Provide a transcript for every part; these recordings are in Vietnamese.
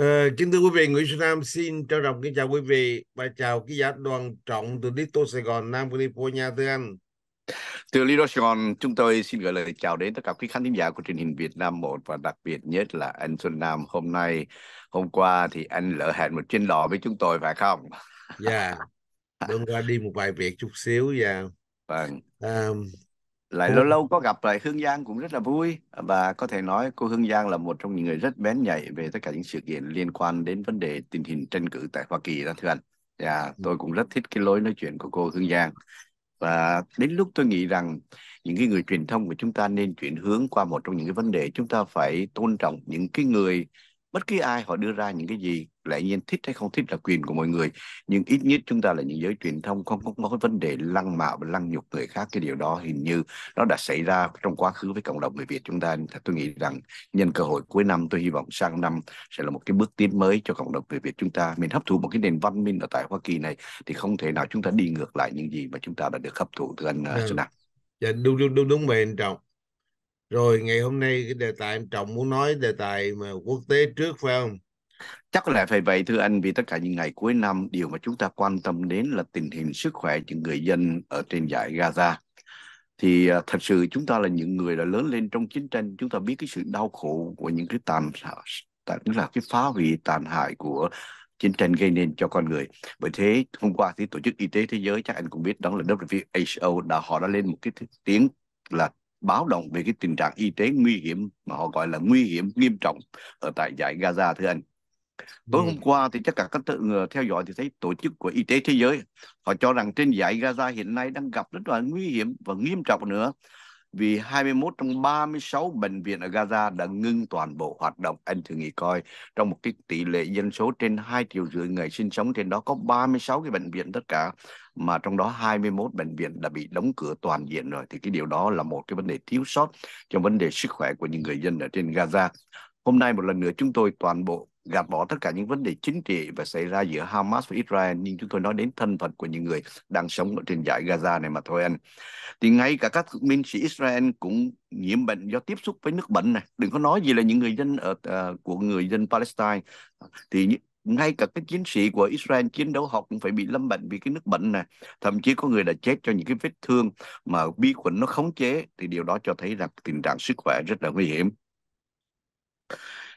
Ờ, kính thưa quý vị, Nguyễn Xuân Nam xin trân trọng kính chào quý vị và chào quý giả đoàn trọng từ Little Sài Gòn, Nam California, thưa anh. Từ Little Sài Gòn, chúng tôi xin gửi lời chào đến tất cả quý khán thính giả của truyền hình Việt Nam 1 và đặc biệt nhất là anh Xuân Nam hôm nay. Hôm qua thì anh lỡ hẹn một chuyến đò với chúng tôi phải không? Dạ, yeah. hôm qua đi một vài việc chút xíu và dạ. yeah. vâng. Um, lại lâu lâu có gặp lại Hương Giang cũng rất là vui và có thể nói cô Hương Giang là một trong những người rất bén nhạy về tất cả những sự kiện liên quan đến vấn đề tình hình tranh cử tại Hoa Kỳ đó thưa anh và dạ, ừ. tôi cũng rất thích cái lối nói chuyện của cô Hương Giang và đến lúc tôi nghĩ rằng những cái người truyền thông của chúng ta nên chuyển hướng qua một trong những cái vấn đề chúng ta phải tôn trọng những cái người bất cứ ai họ đưa ra những cái gì lẽ nhiên thích hay không thích là quyền của mọi người nhưng ít nhất chúng ta là những giới truyền thông không, có cái vấn đề lăng mạ và lăng nhục người khác cái điều đó hình như nó đã xảy ra trong quá khứ với cộng đồng người Việt chúng ta tôi nghĩ rằng nhân cơ hội cuối năm tôi hy vọng sang năm sẽ là một cái bước tiến mới cho cộng đồng người Việt chúng ta mình hấp thụ một cái nền văn minh ở tại Hoa Kỳ này thì không thể nào chúng ta đi ngược lại những gì mà chúng ta đã được hấp thụ từ anh à, ừ. Sơn dạ, đúng đúng đúng đúng anh Trọng rồi ngày hôm nay cái đề tài anh Trọng muốn nói đề tài mà quốc tế trước phải không Chắc là phải vậy thưa anh vì tất cả những ngày cuối năm điều mà chúng ta quan tâm đến là tình hình sức khỏe những người dân ở trên giải Gaza. Thì à, thật sự chúng ta là những người đã lớn lên trong chiến tranh, chúng ta biết cái sự đau khổ của những cái tàn tức là cái phá hủy tàn hại của chiến tranh gây nên cho con người. Bởi thế hôm qua thì tổ chức y tế thế giới chắc anh cũng biết đó là WHO đã họ đã lên một cái tiếng là báo động về cái tình trạng y tế nguy hiểm mà họ gọi là nguy hiểm nghiêm trọng ở tại giải Gaza thưa anh Tối ừ. hôm qua thì tất cả các tự ờ, theo dõi thì thấy Tổ chức của Y tế Thế giới họ cho rằng trên giải Gaza hiện nay đang gặp rất là nguy hiểm và nghiêm trọng nữa vì 21 trong 36 bệnh viện ở Gaza đã ngưng toàn bộ hoạt động. Anh thử nghĩ coi, trong một cái tỷ lệ dân số trên 2 triệu rưỡi người sinh sống trên đó có 36 cái bệnh viện tất cả, mà trong đó 21 bệnh viện đã bị đóng cửa toàn diện rồi. Thì cái điều đó là một cái vấn đề thiếu sót trong vấn đề sức khỏe của những người dân ở trên Gaza. Hôm nay một lần nữa chúng tôi toàn bộ gạt bỏ tất cả những vấn đề chính trị và xảy ra giữa Hamas và Israel nhưng chúng tôi nói đến thân phận của những người đang sống ở trên dải Gaza này mà thôi anh thì ngay cả các binh sĩ Israel cũng nhiễm bệnh do tiếp xúc với nước bệnh này đừng có nói gì là những người dân ở uh, của người dân Palestine thì ngay cả các chiến sĩ của Israel chiến đấu họ cũng phải bị lâm bệnh vì cái nước bệnh này thậm chí có người đã chết cho những cái vết thương mà vi khuẩn nó khống chế thì điều đó cho thấy rằng tình trạng sức khỏe rất là nguy hiểm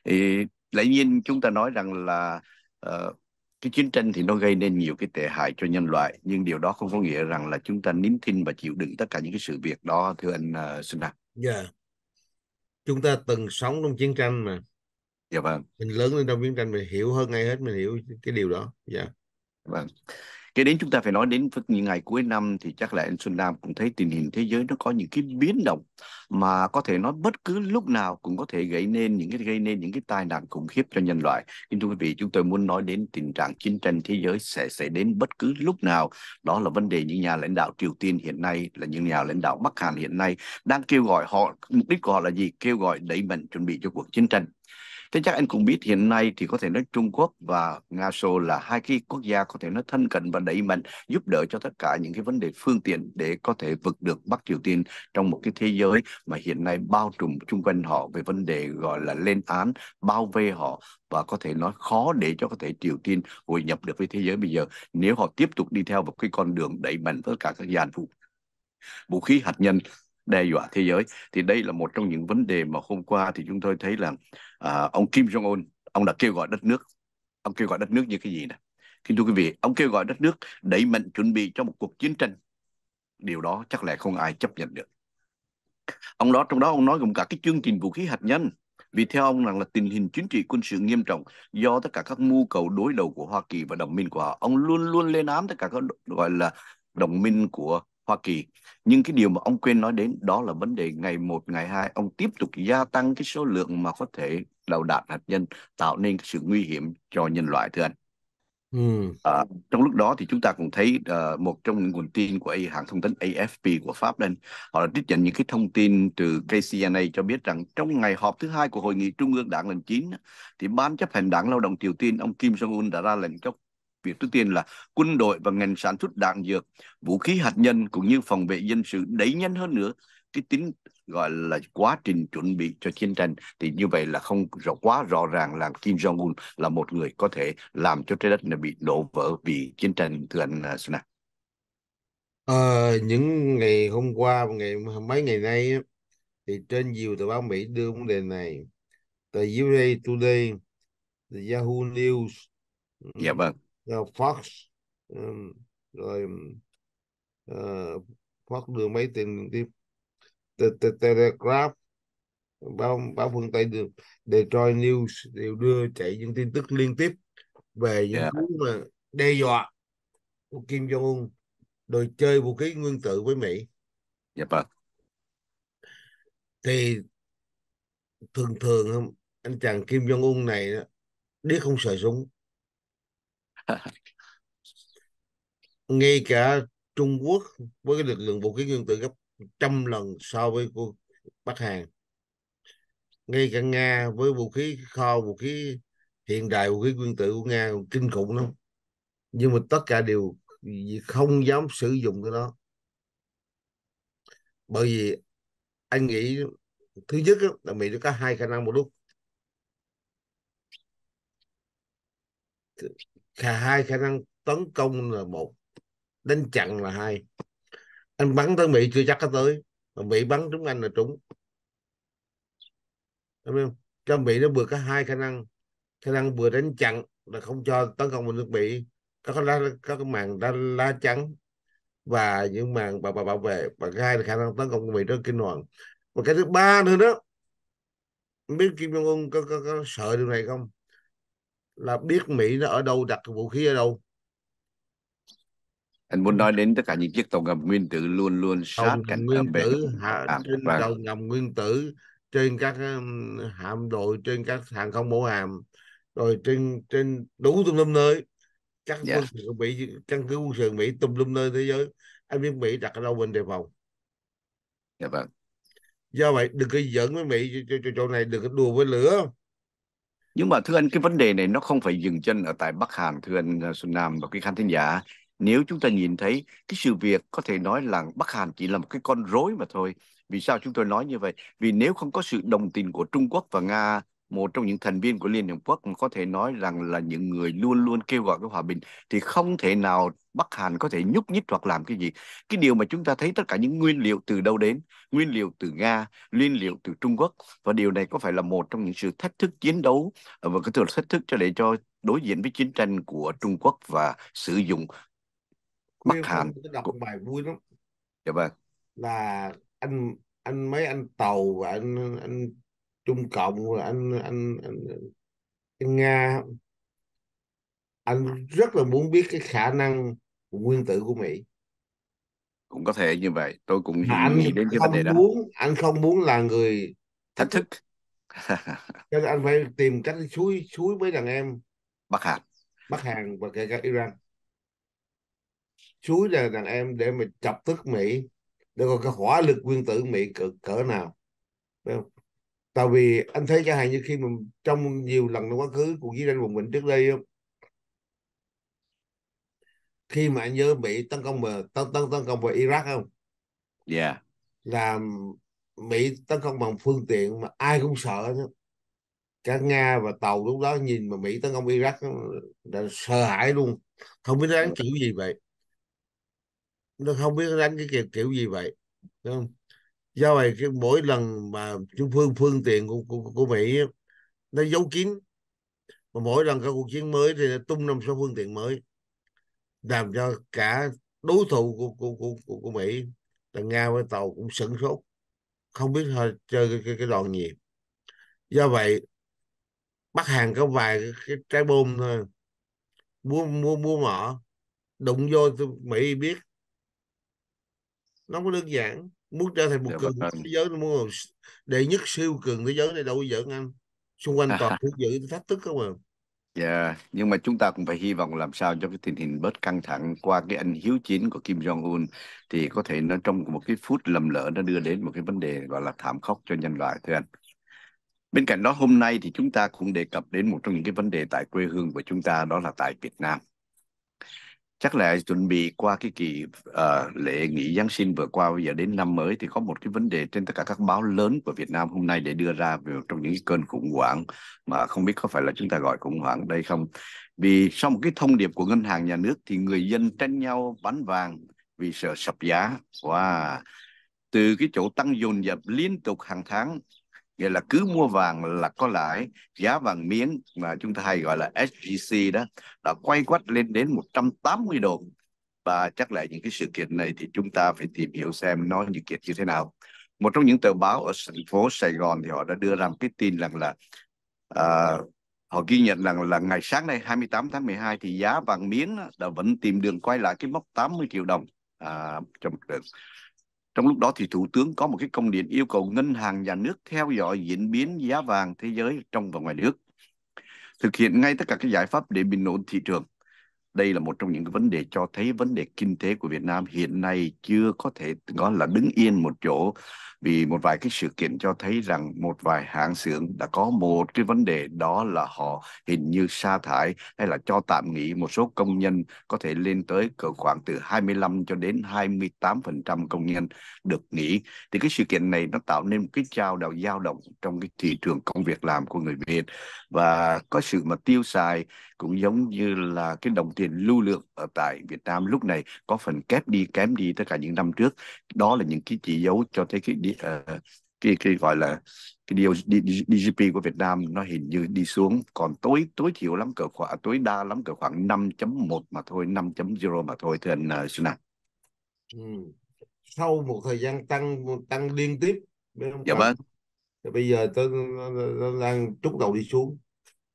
thì lẽ nhiên chúng ta nói rằng là uh, cái chiến tranh thì nó gây nên nhiều cái tệ hại cho nhân loại nhưng điều đó không có nghĩa rằng là chúng ta nín thinh và chịu đựng tất cả những cái sự việc đó thưa anh ờ, uh, Sinh Dạ. Chúng ta từng sống trong chiến tranh mà. Dạ vâng. Mình lớn lên trong chiến tranh mình hiểu hơn ngay hết mình hiểu cái điều đó. Dạ. Vâng. Kế đến chúng ta phải nói đến những ngày cuối năm thì chắc là anh Xuân Nam cũng thấy tình hình thế giới nó có những cái biến động mà có thể nói bất cứ lúc nào cũng có thể gây nên những cái gây nên những cái tai nạn khủng khiếp cho nhân loại. Nhưng thưa quý vị, chúng tôi muốn nói đến tình trạng chiến tranh thế giới sẽ xảy đến bất cứ lúc nào. Đó là vấn đề những nhà lãnh đạo Triều Tiên hiện nay là những nhà lãnh đạo Bắc Hàn hiện nay đang kêu gọi họ mục đích của họ là gì? Kêu gọi đẩy mạnh chuẩn bị cho cuộc chiến tranh Thế chắc anh cũng biết hiện nay thì có thể nói Trung Quốc và Nga Xô là hai cái quốc gia có thể nói thân cận và đẩy mạnh giúp đỡ cho tất cả những cái vấn đề phương tiện để có thể vực được Bắc Triều Tiên trong một cái thế giới mà hiện nay bao trùm chung quanh họ về vấn đề gọi là lên án, bao vây họ và có thể nói khó để cho có thể Triều Tiên hội nhập được với thế giới bây giờ nếu họ tiếp tục đi theo một cái con đường đẩy mạnh tất cả các dàn vũ vũ khí hạt nhân đe dọa thế giới thì đây là một trong những vấn đề mà hôm qua thì chúng tôi thấy là à, ông Kim Jong Un ông đã kêu gọi đất nước ông kêu gọi đất nước như cái gì nè kính thưa quý vị ông kêu gọi đất nước đẩy mạnh chuẩn bị cho một cuộc chiến tranh điều đó chắc là không ai chấp nhận được ông đó trong đó ông nói gồm cả cái chương trình vũ khí hạt nhân vì theo ông rằng là tình hình chính trị quân sự nghiêm trọng do tất cả các mưu cầu đối đầu của Hoa Kỳ và đồng minh của họ. Ông luôn luôn lên án tất cả các gọi là đồng minh của Hoa Kỳ. Nhưng cái điều mà ông quên nói đến đó là vấn đề ngày một ngày hai ông tiếp tục gia tăng cái số lượng mà có thể đầu đạn hạt nhân tạo nên cái sự nguy hiểm cho nhân loại thưa anh. Ừ. À, trong lúc đó thì chúng ta cũng thấy uh, một trong những nguồn tin của hãng thông tấn AFP của Pháp đây họ đã trích nhận những cái thông tin từ KCNA cho biết rằng trong ngày họp thứ hai của hội nghị trung ương đảng lần 9 thì ban chấp hành đảng lao động Triều Tiên ông Kim Jong Un đã ra lệnh cho Việc trước tiên là quân đội và ngành sản xuất đạn dược, vũ khí hạt nhân cũng như phòng vệ dân sự đẩy nhanh hơn nữa cái tính gọi là quá trình chuẩn bị cho chiến tranh thì như vậy là không rõ quá rõ ràng là Kim Jong Un là một người có thể làm cho trái đất này bị đổ vỡ vì chiến tranh thưa anh Sunak. À, ờ, những ngày hôm qua ngày mấy ngày nay thì trên nhiều tờ báo Mỹ đưa vấn đề này tờ USA Today, Yahoo News, dạ vâng, fax rồi phát đường máy tiền tiếp telegraph báo báo phương tây được Detroit News đều đưa chạy những tin tức liên tiếp về những thứ mà đe dọa của Kim Jong Un rồi chơi vũ khí nguyên tử với Mỹ. Dạ vâng. Thì thường thường anh chàng Kim Jong Un này đó, biết không sợ súng. ngay cả Trung Quốc với cái lực lượng vũ khí nguyên tử gấp trăm lần so với của Bắc Hàn ngay cả Nga với vũ khí kho vũ khí hiện đại vũ khí nguyên tử của Nga còn kinh khủng lắm nhưng mà tất cả đều không dám sử dụng cái đó bởi vì anh nghĩ thứ nhất là Mỹ nó có hai khả năng một lúc khả hai khả năng tấn công là một đánh chặn là hai anh bắn tới mỹ chưa chắc có tới mà mỹ bắn trúng anh là trúng đúng không cho mỹ nó vừa có hai khả năng khả năng vừa đánh chặn là không cho tấn công vào nước mỹ có lá, có cái màn đá lá trắng và những màn bảo, bảo, bảo vệ và hai là khả năng tấn công của mỹ rất kinh hoàng và cái thứ ba nữa đó biết kim jong un có, có, có sợ điều này không là biết Mỹ nó ở đâu đặt vũ khí ở đâu anh muốn nói đến tất cả những chiếc tàu ngầm nguyên tử luôn luôn sát cạnh nguyên tử hạ, à, trên vâng. tàu ngầm nguyên tử trên các hạm đội trên các hàng không mẫu hàm rồi trên trên đủ tùm lum nơi các yeah. Dạ. quân sự mỹ căn cứ quân sự mỹ tùm lum nơi thế giới anh biết mỹ đặt ở đâu mình đề phòng dạ yeah, vâng do vậy đừng có giỡn với mỹ chỗ, chỗ này đừng có đùa với lửa nhưng mà thưa anh cái vấn đề này nó không phải dừng chân ở tại Bắc Hàn thưa anh ờ, Xuân Nam và quý khán thính giả nếu chúng ta nhìn thấy cái sự việc có thể nói là Bắc Hàn chỉ là một cái con rối mà thôi vì sao chúng tôi nói như vậy vì nếu không có sự đồng tình của Trung Quốc và Nga một trong những thành viên của Liên Hiệp Quốc có thể nói rằng là những người luôn luôn kêu gọi cái hòa bình thì không thể nào Bắc Hàn có thể nhúc nhích hoặc làm cái gì. Cái điều mà chúng ta thấy tất cả những nguyên liệu từ đâu đến, nguyên liệu từ Nga, nguyên liệu từ Trung Quốc và điều này có phải là một trong những sự thách thức chiến đấu à, và cái thử thách thức cho để cho đối diện với chiến tranh của Trung Quốc và sử dụng Bắc Hàn. Đọc một bài vui lắm. Dạ vâng. Là anh anh mấy anh tàu và anh anh Trung Cộng rồi anh anh anh, anh Nga anh rất là muốn biết cái khả năng của nguyên tử của Mỹ cũng có thể như vậy tôi cũng nghĩ, đến cái vấn đề đó muốn, anh không muốn là người thách thức cho nên anh phải tìm cách suối suối với đàn em Bắc Hàn Bắc Hàn và kể cả Iran suối là đàn em để mà chọc tức Mỹ để coi cái hỏa lực nguyên tử Mỹ cỡ, cỡ nào phải không tại vì anh thấy chẳng hạn như khi mà trong nhiều lần trong quá khứ của chiến tranh vùng vịnh trước đây khi mà anh nhớ bị tấn công mà tấn tấn tấn công vào Iraq không? Yeah. Dạ. Là Mỹ tấn công bằng phương tiện mà ai cũng sợ chứ. Cả Nga và tàu lúc đó nhìn mà Mỹ tấn công Iraq đã sợ hãi luôn. Không biết đánh dạ. kiểu gì vậy. Nó không biết đánh cái kiểu, kiểu gì vậy. Đúng không? do vậy cái mỗi lần mà chúng phương phương tiện của, của, của mỹ nó giấu kín mà mỗi lần có cuộc chiến mới thì tung năm số phương tiện mới làm cho cả đối thủ của của của, của, của mỹ là nga với tàu cũng sửng sốt không biết họ chơi cái, cái, cái đòn gì do vậy bắt hàng có vài cái, cái trái bom thôi mua mua mua mỏ đụng vô mỹ biết nó có đơn giản muốn trở thành một dạ, cường vâng. thế giới mua đệ nhất siêu cường thế giới này đâu có giỡn anh xung quanh à, toàn thứ dữ thách thức không à Dạ, yeah, nhưng mà chúng ta cũng phải hy vọng làm sao cho cái tình hình bớt căng thẳng qua cái anh hiếu chiến của Kim Jong-un thì có thể nó trong một cái phút lầm lỡ nó đưa đến một cái vấn đề gọi là thảm khốc cho nhân loại thưa anh. Bên cạnh đó hôm nay thì chúng ta cũng đề cập đến một trong những cái vấn đề tại quê hương của chúng ta đó là tại Việt Nam chắc là chuẩn bị qua cái kỳ uh, lễ nghỉ Giáng sinh vừa qua bây giờ đến năm mới thì có một cái vấn đề trên tất cả các báo lớn của Việt Nam hôm nay để đưa ra về trong những cơn khủng hoảng mà không biết có phải là chúng ta gọi khủng hoảng đây không vì sau một cái thông điệp của ngân hàng nhà nước thì người dân tranh nhau bán vàng vì sợ sập giá wow. từ cái chỗ tăng dồn dập liên tục hàng tháng nghĩa là cứ mua vàng là có lãi giá vàng miếng mà chúng ta hay gọi là SGC đó đã quay quách lên đến 180 độ và chắc là những cái sự kiện này thì chúng ta phải tìm hiểu xem nó những kiện như thế nào một trong những tờ báo ở thành phố Sài Gòn thì họ đã đưa ra một cái tin rằng là uh, họ ghi nhận rằng là ngày sáng nay 28 tháng 12 thì giá vàng miếng đã vẫn tìm đường quay lại cái mốc 80 triệu đồng à, trong một đường trong lúc đó thì Thủ tướng có một cái công điện yêu cầu ngân hàng nhà nước theo dõi diễn biến giá vàng thế giới trong và ngoài nước, thực hiện ngay tất cả các giải pháp để bình ổn thị trường. Đây là một trong những vấn đề cho thấy vấn đề kinh tế của Việt Nam hiện nay chưa có thể gọi là đứng yên một chỗ vì một vài cái sự kiện cho thấy rằng một vài hãng xưởng đã có một cái vấn đề đó là họ hình như sa thải hay là cho tạm nghỉ một số công nhân có thể lên tới cỡ khoảng từ 25 cho đến 28% công nhân được nghỉ thì cái sự kiện này nó tạo nên một cái trao đầu dao động trong cái thị trường công việc làm của người Việt và có sự mà tiêu xài cũng giống như là cái đồng tiền lưu lượng ở tại Việt Nam lúc này có phần kép đi kém đi tất cả những năm trước đó là những cái chỉ dấu cho thấy cái cái ờ, uh, cái cái gọi là cái điều GDP của Việt Nam nó hình như đi xuống còn tối tối thiểu lắm cỡ khoảng à, tối đa lắm cỡ khoảng 5.1 mà thôi 5.0 mà thôi thưa anh ờ, uh, Suna. Ừ. Sau một thời gian tăng tăng liên tiếp dạ vâng bây giờ tôi, nó đang trúc đầu đi xuống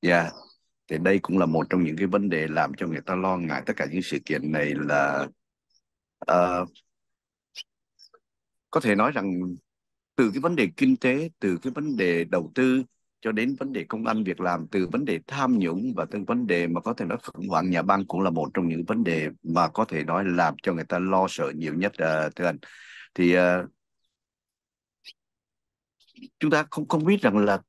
dạ yeah. thì đây cũng là một trong những cái vấn đề làm cho người ta lo ngại tất cả những sự kiện này là uh, có thể nói rằng từ cái vấn đề kinh tế từ cái vấn đề đầu tư cho đến vấn đề công an việc làm từ vấn đề tham nhũng và từ vấn đề mà có thể nói khủng hoảng nhà băng cũng là một trong những vấn đề mà có thể nói làm cho người ta lo sợ nhiều nhất ờ, thưa anh thì ờ, chúng ta không không biết rằng là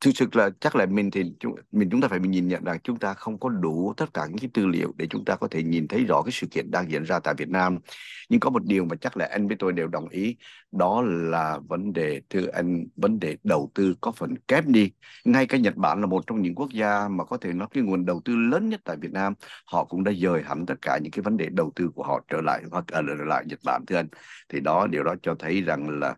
thực sự là chắc là mình thì chúng, mình chúng ta phải nhìn nhận rằng chúng ta không có đủ tất cả những cái tư liệu để chúng ta có thể nhìn thấy rõ cái sự kiện đang diễn ra tại Việt Nam nhưng có một điều mà chắc là anh với tôi đều đồng ý đó là vấn đề thưa anh vấn đề đầu tư có phần kép đi ngay cả Nhật Bản là một trong những quốc gia mà có thể nói cái nguồn đầu tư lớn nhất tại Việt Nam họ cũng đã dời hẳn tất cả những cái vấn đề đầu tư của họ trở lại hoặc ở à, lại Nhật Bản thưa anh thì đó điều đó cho thấy rằng là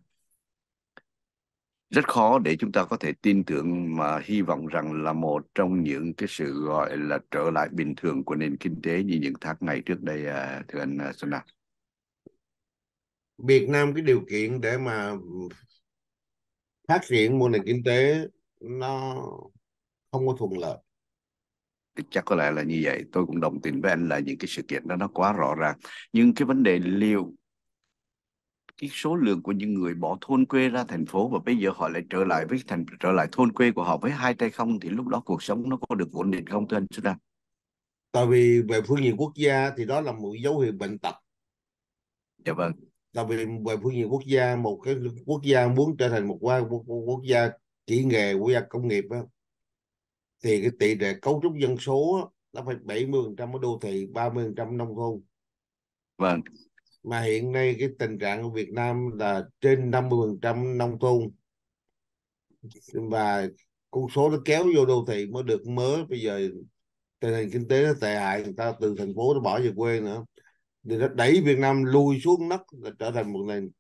rất khó để chúng ta có thể tin tưởng mà hy vọng rằng là một trong những cái sự gọi là trở lại bình thường của nền kinh tế như những tháng ngày trước đây à, thưa anh Xuân à, Đạt. Việt Nam cái điều kiện để mà phát triển một nền kinh tế nó không có thuận lợi chắc có lẽ là như vậy tôi cũng đồng tình với anh là những cái sự kiện đó nó quá rõ ràng nhưng cái vấn đề liệu cái số lượng của những người bỏ thôn quê ra thành phố và bây giờ họ lại trở lại với thành trở lại thôn quê của họ với hai tay không thì lúc đó cuộc sống nó có được ổn định không thưa anh Sudan? Tại vì về phương diện quốc gia thì đó là một dấu hiệu bệnh tật. Dạ vâng. Tại vì về phương diện quốc gia một cái quốc gia muốn trở thành một quốc, quốc gia kỹ nghề quốc gia công nghiệp á, thì cái tỷ lệ cấu trúc dân số nó phải 70% ở đô thị, 30% nông thôn. Vâng mà hiện nay cái tình trạng của Việt Nam là trên 50% nông thôn và con số nó kéo vô đô thị mới được mới bây giờ tình hình kinh tế nó tệ hại người ta từ thành phố nó bỏ về quê nữa thì nó đẩy Việt Nam lùi xuống nấc trở thành một nền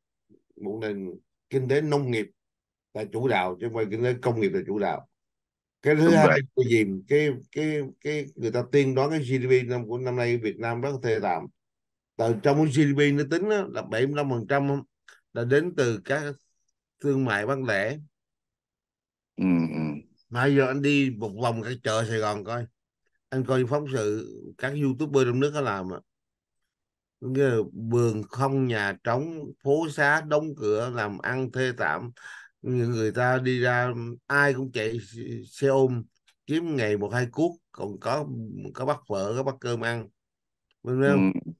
một nền kinh tế nông nghiệp là chủ đạo chứ không phải kinh tế công nghiệp là chủ đạo cái thứ hai cái gì cái cái cái người ta tiên đoán cái GDP năm của năm nay Việt Nam rất thê thảm từ trong cái GDP nó tính đó, là 75 là đến từ các thương mại bán lẻ ừ. ừ. mà giờ anh đi một vòng các chợ Sài Gòn coi anh coi phóng sự các youtuber trong nước nó làm á vườn không nhà trống phố xá đóng cửa làm ăn thê tạm người ta đi ra ai cũng chạy xe ôm kiếm ngày một hai cuốc còn có có bắt vợ có bắt cơm ăn ừ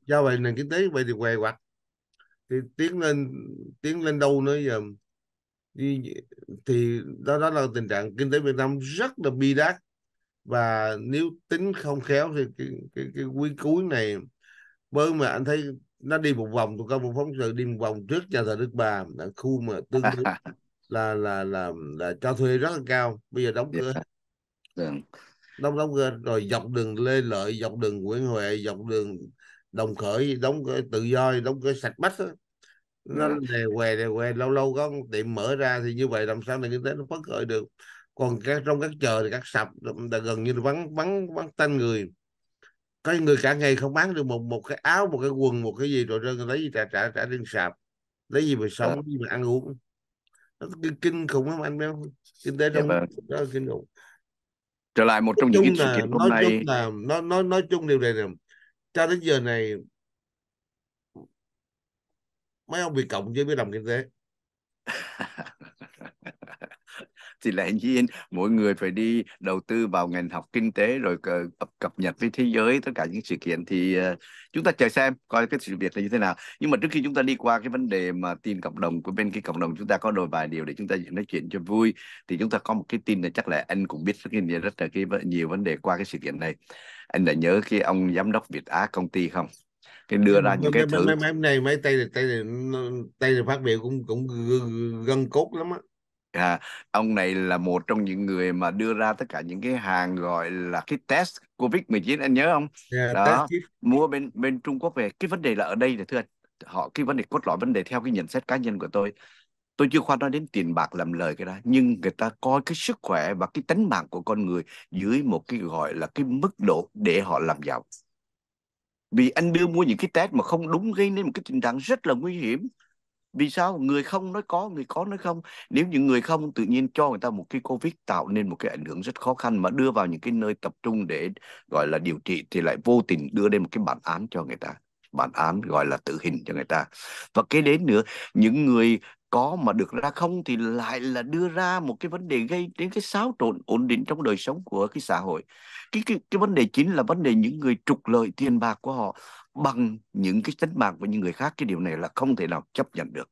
do vậy nền kinh tế vậy thì què quặt thì tiến lên tiến lên đâu nữa giờ thì, thì đó đó là tình trạng kinh tế Việt Nam rất là bi đát và nếu tính không khéo thì cái cái, cái quý cuối này bởi mà anh thấy nó đi một vòng tụi con một phóng sự đi một vòng trước nhà thờ Đức Bà là khu mà tương đối là, là là là là cho thuê rất là cao bây giờ đóng dạ. cửa dạ. đóng đóng cửa rồi dọc đường Lê Lợi dọc đường Nguyễn Huệ dọc đường đồng khởi đóng tự do đóng cái sạch bách đó. nó dạ. đề què đề què lâu lâu có tiệm mở ra thì như vậy làm sao nền kinh tế nó phấn khởi được còn các trong các chợ thì các sập là gần như là vắng vắng vắng tên người có người cả ngày không bán được một một cái áo một cái quần một cái gì rồi rơi lấy gì trả trả trả trên sạp lấy gì mà dạ. sống gì mà ăn uống nó kinh, kinh khủng lắm anh béo kinh tế dạ trong vâng. đó kinh khủng trở lại một trong những sự kiện hôm nói nay chung là, nó nói nói chung điều này là cho đến giờ này mấy ông bị cộng với biết đồng kinh tế thì lẽ nhiên mỗi người phải đi đầu tư vào ngành học kinh tế rồi cập nhật với thế giới tất cả những sự kiện thì chúng ta chờ xem coi cái sự việc là như thế nào nhưng mà trước khi chúng ta đi qua cái vấn đề mà tin cộng đồng của bên cái cộng đồng chúng ta có đôi vài điều để chúng ta nói chuyện cho vui thì chúng ta có một cái tin là chắc là anh cũng biết rất nhiều rất là cái nhiều vấn đề qua cái sự kiện này anh đã nhớ cái ông giám đốc Việt Á công ty không cái đưa ra những cái thứ mấy, mấy, này mấy tay này tay này tay này phát biểu cũng cũng gân cốt lắm á à, ông này là một trong những người mà đưa ra tất cả những cái hàng gọi là cái test covid 19 anh nhớ không yeah, dạ, đó mua bên bên Trung Quốc về cái vấn đề là ở đây là thưa anh họ cái vấn đề cốt lõi vấn đề theo cái nhận xét cá nhân của tôi tôi chưa khoan nói đến tiền bạc làm lời cái đó nhưng người ta coi cái sức khỏe và cái tính mạng của con người dưới một cái gọi là cái mức độ để họ làm giàu vì anh đưa mua những cái test mà không đúng gây nên một cái tình trạng rất là nguy hiểm vì sao người không nói có người có nói không nếu những người không tự nhiên cho người ta một cái covid tạo nên một cái ảnh hưởng rất khó khăn mà đưa vào những cái nơi tập trung để gọi là điều trị thì lại vô tình đưa đến một cái bản án cho người ta bản án gọi là tử hình cho người ta và cái đến nữa những người có mà được ra không thì lại là đưa ra một cái vấn đề gây đến cái xáo trộn ổn định trong đời sống của cái xã hội cái cái cái vấn đề chính là vấn đề những người trục lợi tiền bạc của họ bằng những cái tính mạng của những người khác cái điều này là không thể nào chấp nhận được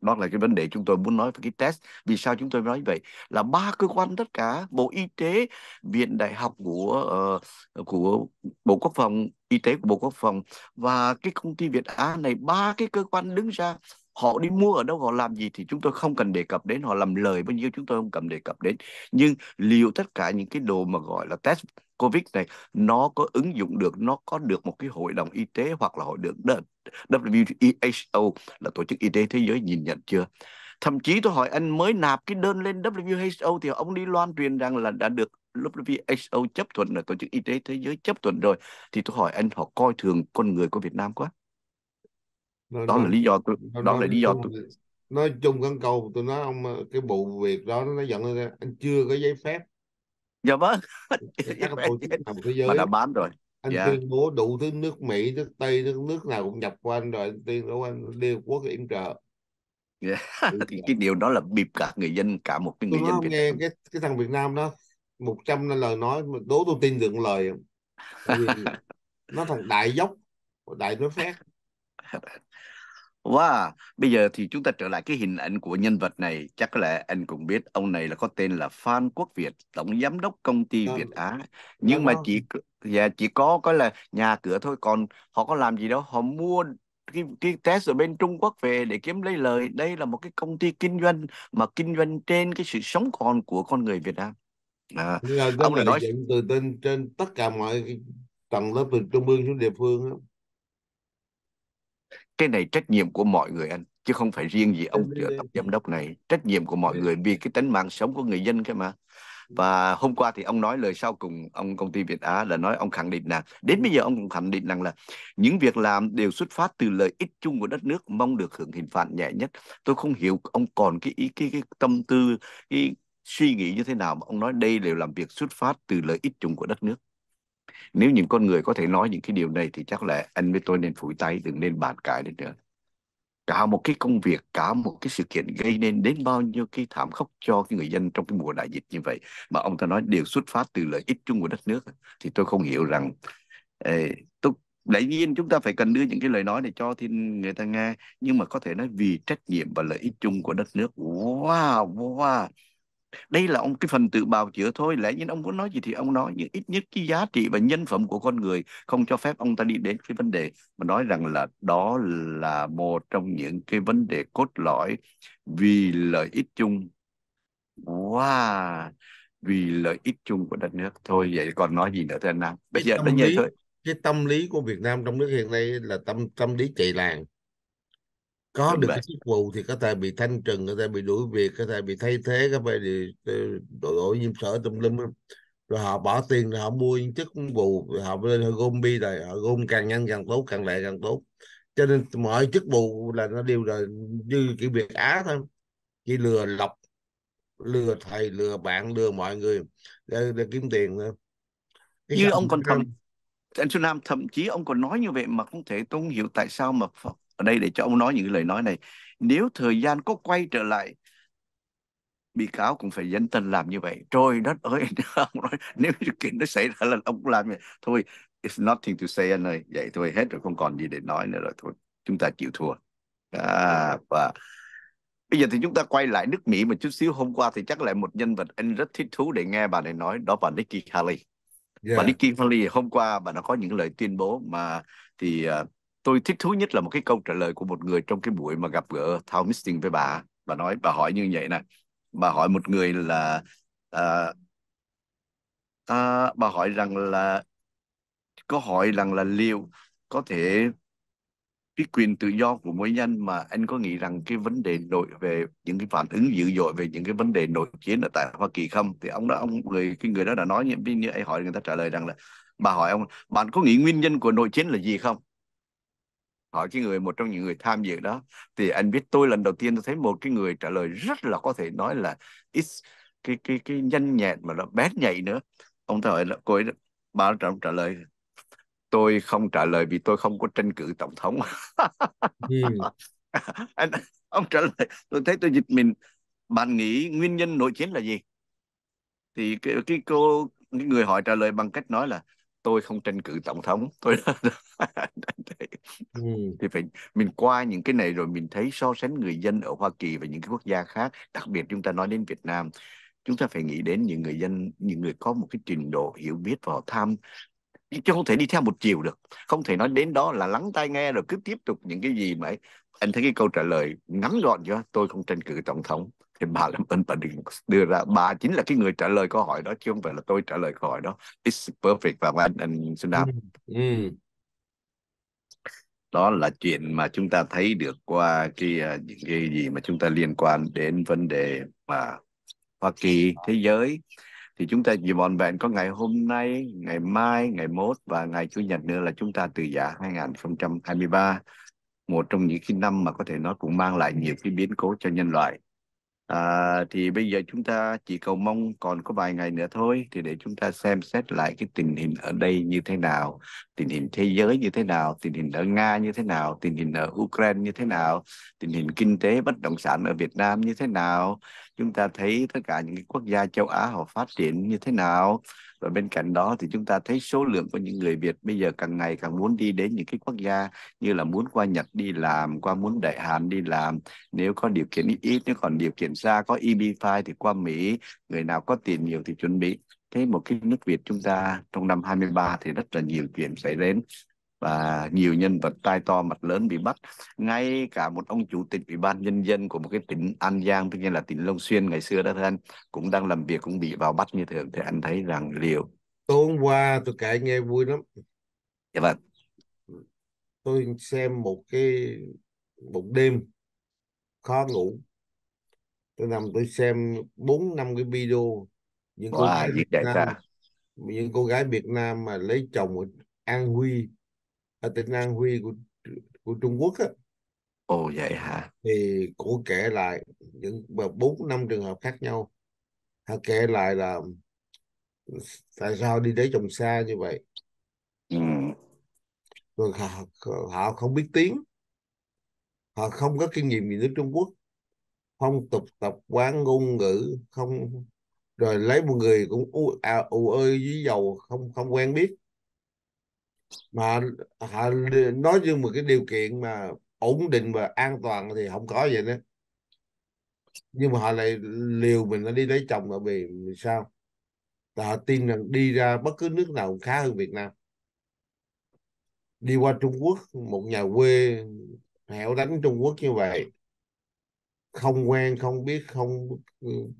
đó là cái vấn đề chúng tôi muốn nói về cái test vì sao chúng tôi nói vậy là ba cơ quan tất cả bộ y tế viện đại học của uh, của bộ quốc phòng y tế của bộ quốc phòng và cái công ty việt á này ba cái cơ quan đứng ra họ đi mua ở đâu họ làm gì thì chúng tôi không cần đề cập đến họ làm lời bao nhiêu chúng tôi không cần đề cập đến nhưng liệu tất cả những cái đồ mà gọi là test covid này nó có ứng dụng được nó có được một cái hội đồng y tế hoặc là hội được WHO là tổ chức y tế thế giới nhìn nhận chưa thậm chí tôi hỏi anh mới nạp cái đơn lên WHO thì ông đi loan truyền rằng là đã được WHO chấp thuận là tổ chức y tế thế giới chấp thuận rồi thì tôi hỏi anh họ coi thường con người của Việt Nam quá Nói, đó nói, là lý do tôi nói, đó nói, là lý do tôi nói chung cái câu tôi nói ông ờ, cái vụ việc đó nó dẫn lên anh chưa có giấy phép dạ vâng các tổ chức nào thế giới mà đã bán rồi anh dạ. tuyên bố đủ thứ nước Mỹ nước Tây nước nước nào cũng nhập qua anh rồi anh tuyên bố anh Liên Quốc yểm trợ yeah. Dạ. cái, điều đó là bịp cả người dân cả một cái người tôi dân Việt nghe Nam. cái cái thằng Việt Nam đó một trăm lời nói đố tôi tin được lời không nó thằng đại dốc đại nói phép Và bây giờ thì chúng ta trở lại cái hình ảnh của nhân vật này. Chắc có lẽ anh cũng biết ông này là có tên là Phan Quốc Việt, tổng giám đốc công ty vâng. Việt Á. Nhưng vâng, mà vâng. chỉ dạ, chỉ có coi là nhà cửa thôi. Còn họ có làm gì đâu. Họ mua cái, cái test ở bên Trung Quốc về để kiếm lấy lời. Đây là một cái công ty kinh doanh mà kinh doanh trên cái sự sống còn của con người Việt Nam. À, ông này nói từ trên trên tất cả mọi tầng lớp từ trung ương xuống địa phương đó cái này trách nhiệm của mọi người anh chứ không phải riêng gì ông trợ tập giám đốc này trách nhiệm của mọi người vì cái tính mạng sống của người dân cái mà ừ. và hôm qua thì ông nói lời sau cùng ông công ty Việt Á là nói ông khẳng định rằng đến ừ. bây giờ ông cũng khẳng định rằng là những việc làm đều xuất phát từ lợi ích chung của đất nước mong được hưởng hình phạt nhẹ nhất tôi không hiểu ông còn cái ý cái, cái tâm tư cái suy nghĩ như thế nào mà ông nói đây đều làm việc xuất phát từ lợi ích chung của đất nước nếu những con người có thể nói những cái điều này thì chắc là anh với tôi nên phủi tay đừng nên bàn cãi đến nữa cả một cái công việc cả một cái sự kiện gây nên đến bao nhiêu cái thảm khốc cho cái người dân trong cái mùa đại dịch như vậy mà ông ta nói đều xuất phát từ lợi ích chung của đất nước thì tôi không hiểu rằng ê, tôi đại nhiên chúng ta phải cần đưa những cái lời nói này cho thì người ta nghe nhưng mà có thể nói vì trách nhiệm và lợi ích chung của đất nước wow wow đây là ông cái phần tự bào chữa thôi lẽ nhiên ông muốn nói gì thì ông nói nhưng ít nhất cái giá trị và nhân phẩm của con người không cho phép ông ta đi đến cái vấn đề mà nói rằng là đó là một trong những cái vấn đề cốt lõi vì lợi ích chung wow vì lợi ích chung của đất nước thôi vậy còn nói gì nữa thưa anh Nam bây giờ đến vậy thôi cái tâm lý của Việt Nam trong nước hiện nay là tâm tâm lý chạy làng có Đúng được vậy. cái chức vụ thì có thể bị thanh trừng có thể bị đuổi việc có thể bị thay thế có thể bị đổi ờ, đổi nhiệm sở tùm lum rồi họ bỏ tiền rồi họ mua những chức vụ họ lên họ gom bi rồi họ gom càng nhanh càng tốt càng lẹ càng tốt cho nên mọi chức vụ là nó đều là như kiểu việc á thôi chỉ lừa lọc lừa thầy lừa bạn lừa mọi người để, để kiếm tiền thôi cái như ông còn thầm anh Xuân Nam thậm chí ông còn nói như vậy mà không thể tôi không hiểu tại sao mà ở đây để cho ông nói những cái lời nói này nếu thời gian có quay trở lại bị cáo cũng phải dân tình làm như vậy trời đất ơi ông nói nếu sự kiện nó xảy ra là ông cũng làm vậy. thôi it's nothing to say anh ơi vậy thôi hết rồi không còn gì để nói nữa rồi thôi chúng ta chịu thua à, và bây giờ thì chúng ta quay lại nước Mỹ một chút xíu hôm qua thì chắc lại một nhân vật anh rất thích thú để nghe bà này nói đó là Nikki Haley yeah. bà Nikki Haley hôm qua bà đã có những lời tuyên bố mà thì uh, tôi thích thú nhất là một cái câu trả lời của một người trong cái buổi mà gặp gỡ Thao Misting với bà bà nói bà hỏi như vậy nè bà hỏi một người là à, à, bà hỏi rằng là có hỏi rằng là liệu có thể cái quyền tự do của mỗi nhân mà anh có nghĩ rằng cái vấn đề nội về những cái phản ứng dữ dội về những cái vấn đề nội chiến ở tại Hoa Kỳ không thì ông đó ông người cái người đó đã nói như như ấy hỏi người ta trả lời rằng là bà hỏi ông bạn có nghĩ nguyên nhân của nội chiến là gì không hỏi cái người một trong những người tham dự đó thì anh biết tôi lần đầu tiên tôi thấy một cái người trả lời rất là có thể nói là ít cái cái cái nhanh nhẹn mà nó bét nhạy nữa ông ta hỏi là cô ấy bà trọng trả lời tôi không trả lời vì tôi không có tranh cử tổng thống ừ. anh ông trả lời tôi thấy tôi dịch mình bạn nghĩ nguyên nhân nội chiến là gì thì cái, cái cô cái người hỏi trả lời bằng cách nói là tôi không tranh cử tổng thống tôi ừ. thì phải mình qua những cái này rồi mình thấy so sánh người dân ở Hoa Kỳ và những cái quốc gia khác đặc biệt chúng ta nói đến Việt Nam chúng ta phải nghĩ đến những người dân những người có một cái trình độ hiểu biết và tham chứ không thể đi theo một chiều được không thể nói đến đó là lắng tai nghe rồi cứ tiếp tục những cái gì mà anh thấy cái câu trả lời ngắn gọn chưa tôi không tranh cử tổng thống thì bà làm ơn bà đừng đưa ra bà chính là cái người trả lời câu hỏi đó chứ không phải là tôi trả lời câu hỏi đó it's perfect và anh anh xin đáp ừ, ừ. đó là chuyện mà chúng ta thấy được qua cái ờ, những cái gì mà chúng ta liên quan đến vấn đề mà Hoa Kỳ thế giới thì chúng ta chỉ vòn vẹn có ngày hôm nay, ngày mai, ngày mốt và ngày chủ nhật nữa là chúng ta từ giả 2023 một trong những cái năm mà có thể nó cũng mang lại nhiều cái biến cố cho nhân loại À, thì bây giờ chúng ta chỉ cầu mong còn có vài ngày nữa thôi thì để chúng ta xem xét lại cái tình hình ở đây như thế nào, tình hình thế giới như thế nào, tình hình ở Nga như thế nào, tình hình ở Ukraine như thế nào, tình hình kinh tế bất động sản ở Việt Nam như thế nào. Chúng ta thấy tất cả những quốc gia châu Á họ phát triển như thế nào và bên cạnh đó thì chúng ta thấy số lượng của những người Việt bây giờ càng ngày càng muốn đi đến những cái quốc gia như là muốn qua Nhật đi làm qua muốn Đại Hàn đi làm nếu có điều kiện ít ít nếu còn điều kiện xa có EB5 thì qua Mỹ người nào có tiền nhiều thì chuẩn bị thế một cái nước Việt chúng ta trong năm 23 thì rất là nhiều chuyện xảy đến và nhiều nhân vật tai to mặt lớn bị bắt ngay cả một ông chủ tịch ủy ban nhân dân của một cái tỉnh an giang nhiên là tỉnh long xuyên ngày xưa đó thưa anh cũng đang làm việc cũng bị vào bắt như thường thì anh thấy rằng liệu tối hôm qua tôi kể nghe vui lắm dạ vâng tôi xem một cái một đêm khó ngủ tôi nằm tôi xem bốn năm cái video những wow, cô gái Việt Nam những cô gái Việt Nam mà lấy chồng ở An Huy ở tỉnh An Huy của của Trung Quốc á Ồ vậy hả? Thì cô kể lại những bốn năm trường hợp khác nhau. Họ kể lại là tại sao đi đến trồng xa như vậy. Ừ. họ, họ không biết tiếng. Họ không có kinh nghiệm gì nước Trung Quốc. Phong tục tập quán ngôn ngữ không rồi lấy một người cũng u ù à, ơi với dầu không không quen biết mà họ nói như một cái điều kiện mà ổn định và an toàn thì không có vậy đó nhưng mà họ lại liều mình nó đi lấy chồng ở vì sao là họ tin rằng đi ra bất cứ nước nào cũng khá hơn Việt Nam đi qua Trung Quốc một nhà quê hẻo đánh Trung Quốc như vậy không quen không biết không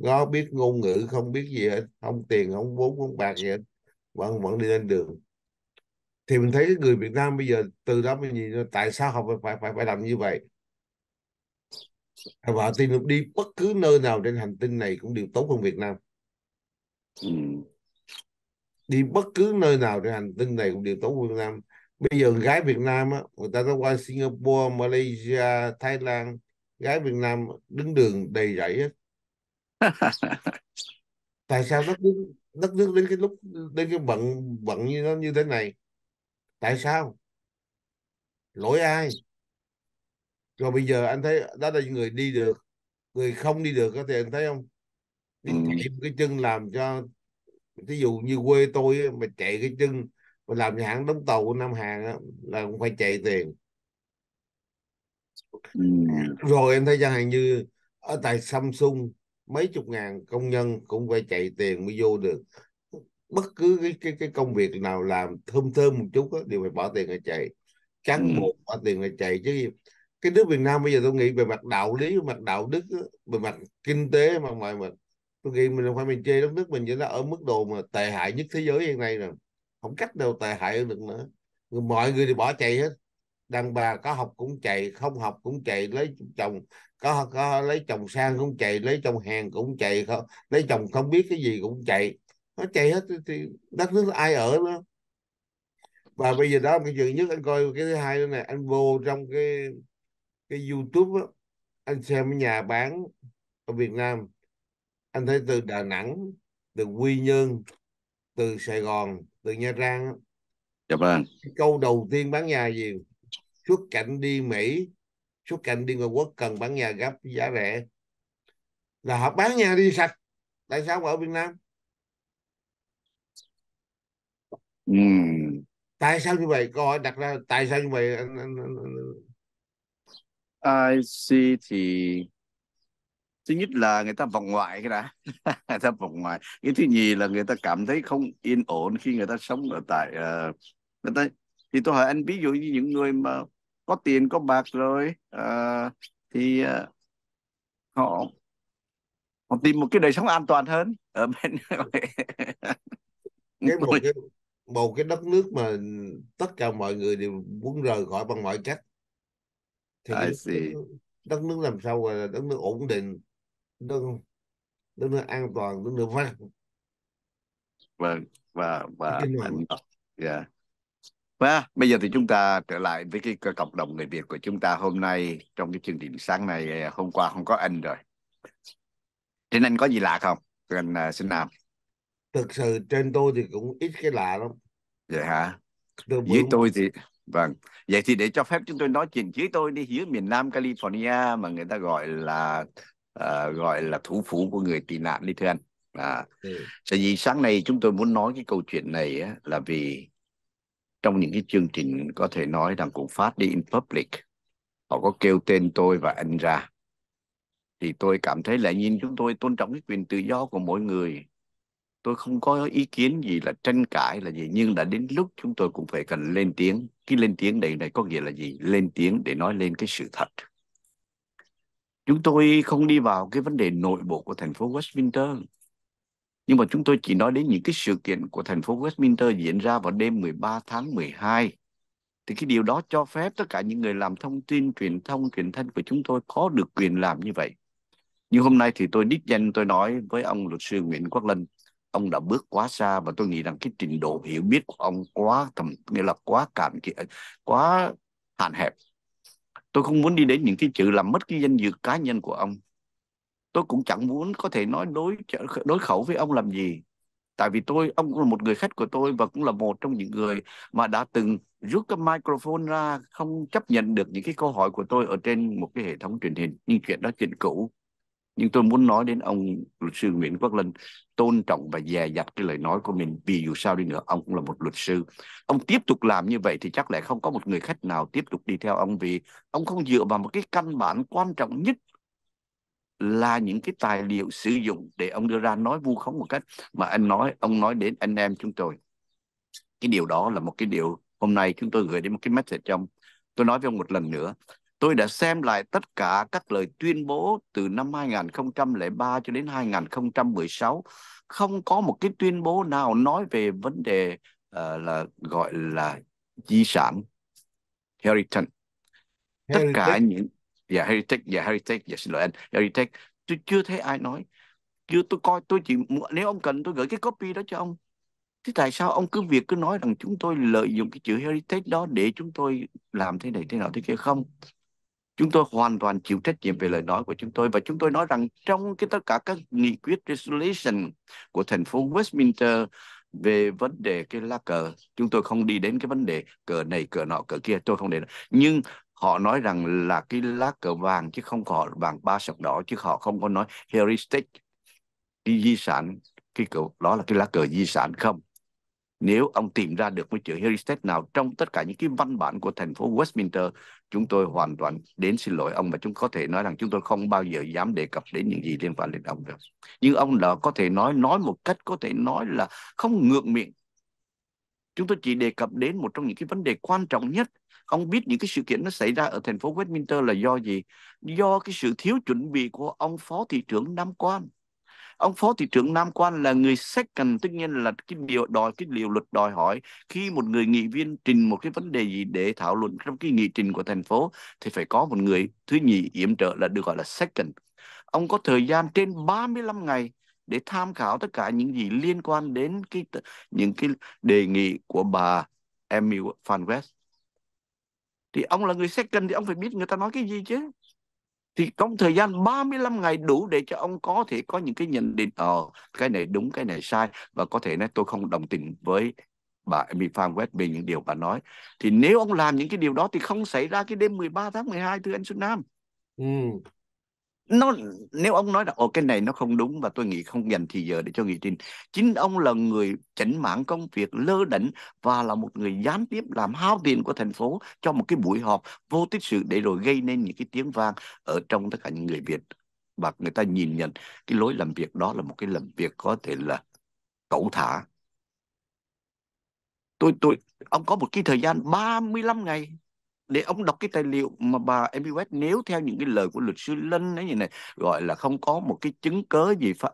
có biết ngôn ngữ không biết gì hết không tiền không vốn không bạc gì hết vẫn vẫn đi lên đường thì mình thấy cái người Việt Nam bây giờ từ đó mình nhìn tại sao họ phải phải phải làm như vậy và họ tìm được đi bất cứ nơi nào trên hành tinh này cũng đều tốt hơn Việt Nam ừ. đi bất cứ nơi nào trên hành tinh này cũng đều tốt hơn Việt Nam bây giờ gái Việt Nam á người ta nó qua Singapore Malaysia Thái Lan gái Việt Nam đứng đường đầy rẫy hết tại sao đất nước đất nước đến cái lúc đến cái bận bận như nó như thế này tại sao lỗi ai rồi bây giờ anh thấy đó là những người đi được người không đi được thì anh thấy không ừ. chạy cái chân làm cho ví dụ như quê tôi mà chạy cái chân mà làm nhà hãng đóng tàu của Nam Hàn là cũng phải chạy tiền ừ. rồi em thấy chẳng hạn như ở tại Samsung mấy chục ngàn công nhân cũng phải chạy tiền mới vô được bất cứ cái, cái, cái công việc nào làm thơm thơm một chút đó, đều phải bỏ tiền ra chạy trắng ừ. bộ ừ. bỏ tiền ra chạy chứ cái nước Việt Nam bây giờ tôi nghĩ về mặt đạo lý về mặt đạo đức đó, về mặt kinh tế mà mọi mà tôi nghĩ mình không phải mình chê đất nước mình chỉ là ở mức độ mà tệ hại nhất thế giới hiện nay rồi không cách nào tệ hại được nữa mọi người thì bỏ chạy hết đàn bà có học cũng chạy không học cũng chạy lấy chồng có, có lấy chồng sang cũng chạy lấy chồng hàng cũng chạy không lấy chồng không biết cái gì cũng chạy nó chạy hết thì đất nước ai ở nữa và bây giờ đó cái chuyện nhất anh coi cái thứ hai này anh vô trong cái cái youtube á, anh xem cái nhà bán ở việt nam anh thấy từ đà nẵng từ quy nhơn từ sài gòn từ nha trang dạ vâng câu đầu tiên bán nhà gì xuất cảnh đi mỹ xuất cảnh đi ngoại quốc cần bán nhà gấp giá rẻ là họ bán nhà đi sạch tại sao ở việt nam ừ. tại sao như vậy câu hỏi đặt ra tại sao như vậy IC thì thứ nhất là người ta vòng ngoại cái đã người ta vòng ngoại cái thứ nhì là người ta cảm thấy không yên ổn khi người ta sống ở tại uh, người ta thì tôi hỏi anh ví dụ như những người mà có tiền có bạc rồi uh, thì uh, họ họ tìm một cái đời sống an toàn hơn ở bên cái một, cái, một cái đất nước mà tất cả mọi người đều muốn rời khỏi bằng mọi cách thì nước, đất nước làm sao là đất nước ổn định đất, đất nước an toàn đất nước văn vâng và và anh dạ và bây giờ thì chúng ta trở lại với cái, cái cộng đồng người Việt của chúng ta hôm nay trong cái chương trình sáng này hôm qua không có anh rồi trên anh có gì lạ không anh uh, xin làm thực sự trên tôi thì cũng ít cái lạ lắm vậy hả Được với bữa... tôi thì vâng vậy thì để cho phép chúng tôi nói chuyện với tôi đi dưới miền Nam California mà người ta gọi là uh, gọi là thủ phủ của người tị nạn đi thưa anh à ừ. tại vì sáng nay chúng tôi muốn nói cái câu chuyện này á, là vì trong những cái chương trình có thể nói rằng cũng phát đi in public họ có kêu tên tôi và anh ra thì tôi cảm thấy là nhìn chúng tôi tôn trọng cái quyền tự do của mỗi người tôi không có ý kiến gì là tranh cãi là gì nhưng đã đến lúc chúng tôi cũng phải cần lên tiếng cái lên tiếng đây này có nghĩa là gì lên tiếng để nói lên cái sự thật chúng tôi không đi vào cái vấn đề nội bộ của thành phố Westminster nhưng mà chúng tôi chỉ nói đến những cái sự kiện của thành phố Westminster diễn ra vào đêm 13 tháng 12 thì cái điều đó cho phép tất cả những người làm thông tin truyền thông truyền thanh của chúng tôi có được quyền làm như vậy nhưng hôm nay thì tôi đích danh tôi nói với ông luật sư Nguyễn Quốc Linh ông đã bước quá xa và tôi nghĩ rằng cái trình độ hiểu biết của ông quá thầm nghĩa là quá cạn quá hạn hẹp tôi không muốn đi đến những cái chữ làm mất cái danh dự cá nhân của ông tôi cũng chẳng muốn có thể nói đối đối khẩu với ông làm gì tại vì tôi ông cũng là một người khách của tôi và cũng là một trong những người mà đã từng rút cái microphone ra không chấp nhận được những cái câu hỏi của tôi ở trên một cái hệ thống truyền hình nhưng chuyện đó chuyện cũ nhưng tôi muốn nói đến ông luật sư Nguyễn Quốc Linh tôn trọng và dè dặt cái lời nói của mình vì dù sao đi nữa ông cũng là một luật sư ông tiếp tục làm như vậy thì chắc lại không có một người khách nào tiếp tục đi theo ông vì ông không dựa vào một cái căn bản quan trọng nhất là những cái tài liệu sử dụng để ông đưa ra nói vu khống một cách mà anh nói ông nói đến anh em chúng tôi cái điều đó là một cái điều hôm nay chúng tôi gửi đến một cái message trong tôi nói với ông một lần nữa Tôi đã xem lại tất cả các lời tuyên bố từ năm 2003 cho đến 2016. Không có một cái tuyên bố nào nói về vấn đề uh, là gọi là di sản heritage. Tất cả những dạ yeah, heritage, dạ yeah, heritage, dạ yeah, xin lỗi anh, heritage. Tôi chưa thấy ai nói. Chưa tôi coi tôi chỉ nếu ông cần tôi gửi cái copy đó cho ông. Thế tại sao ông cứ việc cứ nói rằng chúng tôi lợi dụng cái chữ heritage đó để chúng tôi làm thế này thế nào thế kia không? Chúng tôi hoàn toàn chịu trách nhiệm về lời nói của chúng tôi và chúng tôi nói rằng trong cái tất cả các nghị quyết resolution của thành phố Westminster về vấn đề cái lá cờ chúng tôi không đi đến cái vấn đề cờ này cờ nọ cờ kia tôi không để nhưng họ nói rằng là cái lá cờ vàng chứ không có vàng ba sọc đỏ chứ họ không có nói heritage cái di sản cái cờ đó là cái lá cờ di sản không nếu ông tìm ra được một chữ Heritage nào trong tất cả những cái văn bản của thành phố Westminster, chúng tôi hoàn toàn đến xin lỗi ông và chúng có thể nói rằng chúng tôi không bao giờ dám đề cập đến những gì liên quan đến ông được. Nhưng ông là có thể nói nói một cách có thể nói là không ngược miệng. Chúng tôi chỉ đề cập đến một trong những cái vấn đề quan trọng nhất. Ông biết những cái sự kiện nó xảy ra ở thành phố Westminster là do gì? Do cái sự thiếu chuẩn bị của ông phó thị trưởng Nam Quan ông phó thị trưởng Nam Quan là người second tất nhiên là cái điều đòi cái điều luật đòi hỏi khi một người nghị viên trình một cái vấn đề gì để thảo luận trong cái nghị trình của thành phố thì phải có một người thứ nhì yểm trợ là được gọi là second ông có thời gian trên 35 ngày để tham khảo tất cả những gì liên quan đến cái những cái đề nghị của bà Emily Van West thì ông là người second thì ông phải biết người ta nói cái gì chứ thì trong thời gian 35 ngày đủ để cho ông có thể có những cái nhận định ở ờ, cái này đúng cái này sai và có thể nói tôi không đồng tình với bà Amy Farm West về những điều bà nói thì nếu ông làm những cái điều đó thì không xảy ra cái đêm 13 tháng 12 thưa anh Xuân Nam. Ừ nó nếu ông nói là ồ cái này nó không đúng và tôi nghĩ không dành thì giờ để cho người tin. chính ông là người chỉnh mạng công việc lơ đỉnh và là một người gián tiếp làm hao tiền của thành phố cho một cái buổi họp vô tích sự để rồi gây nên những cái tiếng vang ở trong tất cả những người việt và người ta nhìn nhận cái lối làm việc đó là một cái làm việc có thể là cẩu thả tôi tôi ông có một cái thời gian 35 ngày để ông đọc cái tài liệu mà bà Amy West nếu theo những cái lời của luật sư Lân ấy như này gọi là không có một cái chứng cớ gì phải,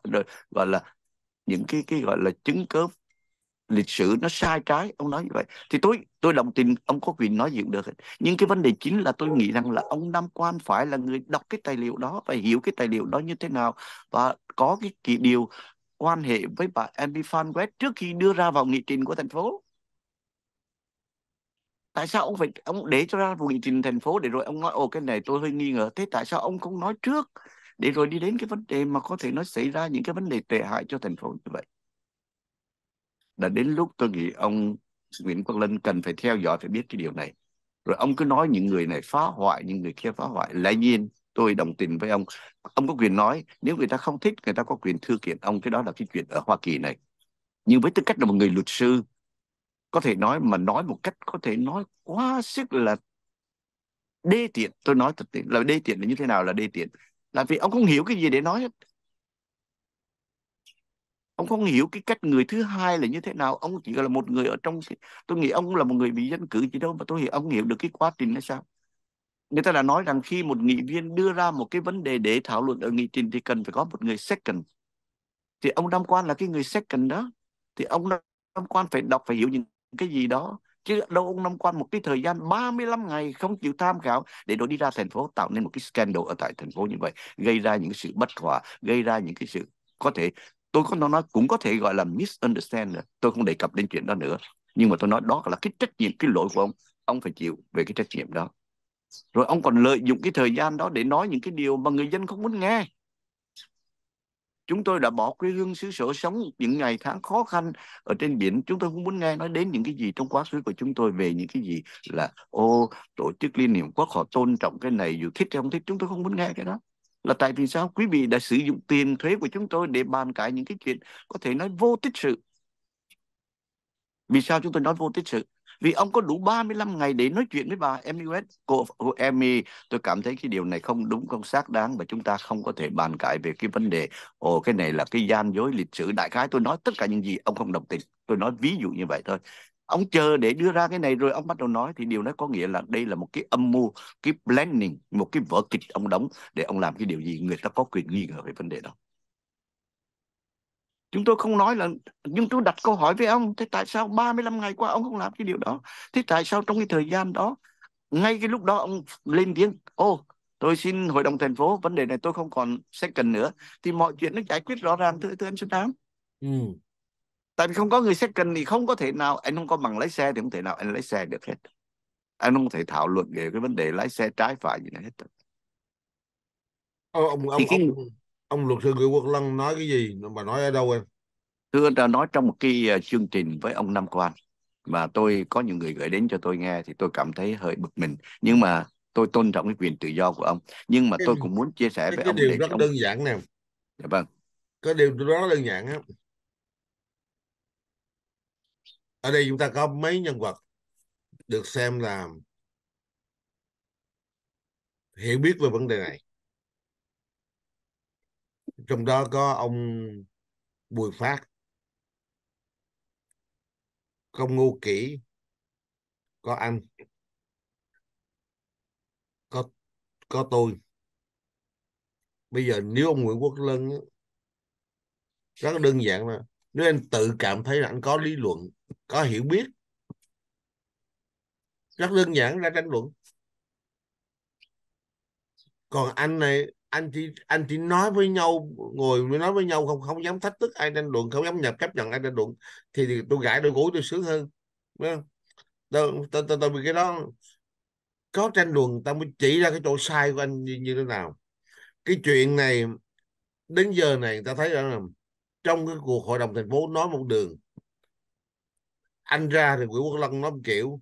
gọi là những cái cái gọi là chứng cớ lịch sử nó sai trái ông nói như vậy thì tôi tôi đồng tình ông có quyền nói chuyện được nhưng cái vấn đề chính là tôi nghĩ rằng là ông Nam Quan phải là người đọc cái tài liệu đó và hiểu cái tài liệu đó như thế nào và có cái kỳ điều quan hệ với bà Amy Fan West trước khi đưa ra vào nghị trình của thành phố tại sao ông phải ông để cho ra vùng trình thành phố để rồi ông nói ồ cái này tôi hơi nghi ngờ thế tại sao ông không nói trước để rồi đi đến cái vấn đề mà có thể nó xảy ra những cái vấn đề tệ hại cho thành phố như vậy đã đến lúc tôi nghĩ ông Nguyễn Quốc Linh cần phải theo dõi phải biết cái điều này rồi ông cứ nói những người này phá hoại những người kia phá hoại lẽ nhiên tôi đồng tình với ông ông có quyền nói nếu người ta không thích người ta có quyền thư kiện ông cái đó là cái chuyện ở Hoa Kỳ này nhưng với tư cách là một người luật sư có thể nói mà nói một cách có thể nói quá sức là đê tiện tôi nói thật là đê tiện là như thế nào là đê tiện là vì ông không hiểu cái gì để nói hết ông không hiểu cái cách người thứ hai là như thế nào ông chỉ là một người ở trong tôi nghĩ ông là một người bị dân cử gì đâu mà tôi hiểu ông hiểu được cái quá trình là sao người ta đã nói rằng khi một nghị viên đưa ra một cái vấn đề để thảo luận ở nghị trình thì cần phải có một người second thì ông đam Quan là cái người second đó thì ông đam Quan phải đọc phải hiểu những cái gì đó chứ đâu ông năm quan một cái thời gian 35 ngày không chịu tham khảo để nó đi ra thành phố tạo nên một cái scandal ở tại thành phố như vậy gây ra những sự bất hòa gây ra những cái sự có thể tôi có nói cũng có thể gọi là misunderstand tôi không đề cập đến chuyện đó nữa nhưng mà tôi nói đó là cái trách nhiệm cái lỗi của ông ông phải chịu về cái trách nhiệm đó rồi ông còn lợi dụng cái thời gian đó để nói những cái điều mà người dân không muốn nghe Chúng tôi đã bỏ quê hương xứ sở sống những ngày tháng khó khăn ở trên biển. Chúng tôi không muốn nghe nói đến những cái gì trong quá khứ của chúng tôi về những cái gì là ô tổ chức Liên Hiệp Quốc họ tôn trọng cái này dù thích hay không thích. Chúng tôi không muốn nghe cái đó. Là tại vì sao? Quý vị đã sử dụng tiền thuế của chúng tôi để bàn cãi những cái chuyện có thể nói vô tích sự. Vì sao chúng tôi nói vô tích sự? vì ông có đủ 35 ngày để nói chuyện với bà Amy West. Cô, cô Amy, tôi cảm thấy cái điều này không đúng, không xác đáng và chúng ta không có thể bàn cãi về cái vấn đề ồ cái này là cái gian dối lịch sử đại khái. Tôi nói tất cả những gì ông không đồng tình. Tôi nói ví dụ như vậy thôi. Ông chờ để đưa ra cái này rồi ông bắt đầu nói thì điều đó có nghĩa là đây là một cái âm mưu, cái planning, một cái vở kịch ông đóng để ông làm cái điều gì người ta có quyền nghi ngờ về vấn đề đó. Chúng tôi không nói là nhưng tôi đặt câu hỏi với ông thế tại sao 35 ngày qua ông không làm cái điều đó? Thế tại sao trong cái thời gian đó ngay cái lúc đó ông lên tiếng ô tôi xin hội đồng thành phố vấn đề này tôi không còn sẽ cần nữa thì mọi chuyện nó giải quyết rõ ràng thưa, thưa anh Xuân Tám. Ừ. Tại vì không có người second thì không có thể nào anh không có bằng lái xe thì không thể nào anh lái xe được hết. Anh không thể thảo luận về cái vấn đề lái xe trái phải gì hết. Ô, ông, ông, thì cái, ông, ông luật sư Nguyễn Quốc Lân nói cái gì mà nói ở đâu em thưa anh nói trong một cái ờ, chương trình với ông Nam Quan mà tôi có những người gửi đến cho tôi nghe thì tôi cảm thấy hơi bực mình nhưng mà tôi tôn trọng cái quyền tự do của ông nhưng mà tôi cũng muốn chia sẻ với cái ông điều để rất ông... đơn giản nè dạ vâng cái điều đó đơn giản á ở đây chúng ta có mấy nhân vật được xem là hiểu biết về vấn đề này trong đó có ông Bùi Phát công ngu kỹ có anh có có tôi bây giờ nếu ông Nguyễn Quốc Lân rất đơn giản là nếu anh tự cảm thấy là anh có lý luận có hiểu biết rất đơn giản ra tranh luận còn anh này anh chỉ anh chỉ nói với nhau ngồi nói với nhau không không dám thách thức ai tranh luận không dám nhập chấp nhận ai tranh luận thì, thì tôi gãi đôi gối tôi sướng hơn tôi tôi tôi vì cái đó có tranh luận ta mới chỉ ra cái chỗ sai của anh như, như thế nào cái chuyện này đến giờ này ta thấy rằng là trong cái cuộc hội đồng thành phố nói một đường anh ra thì Nguyễn Quốc Lân nói một kiểu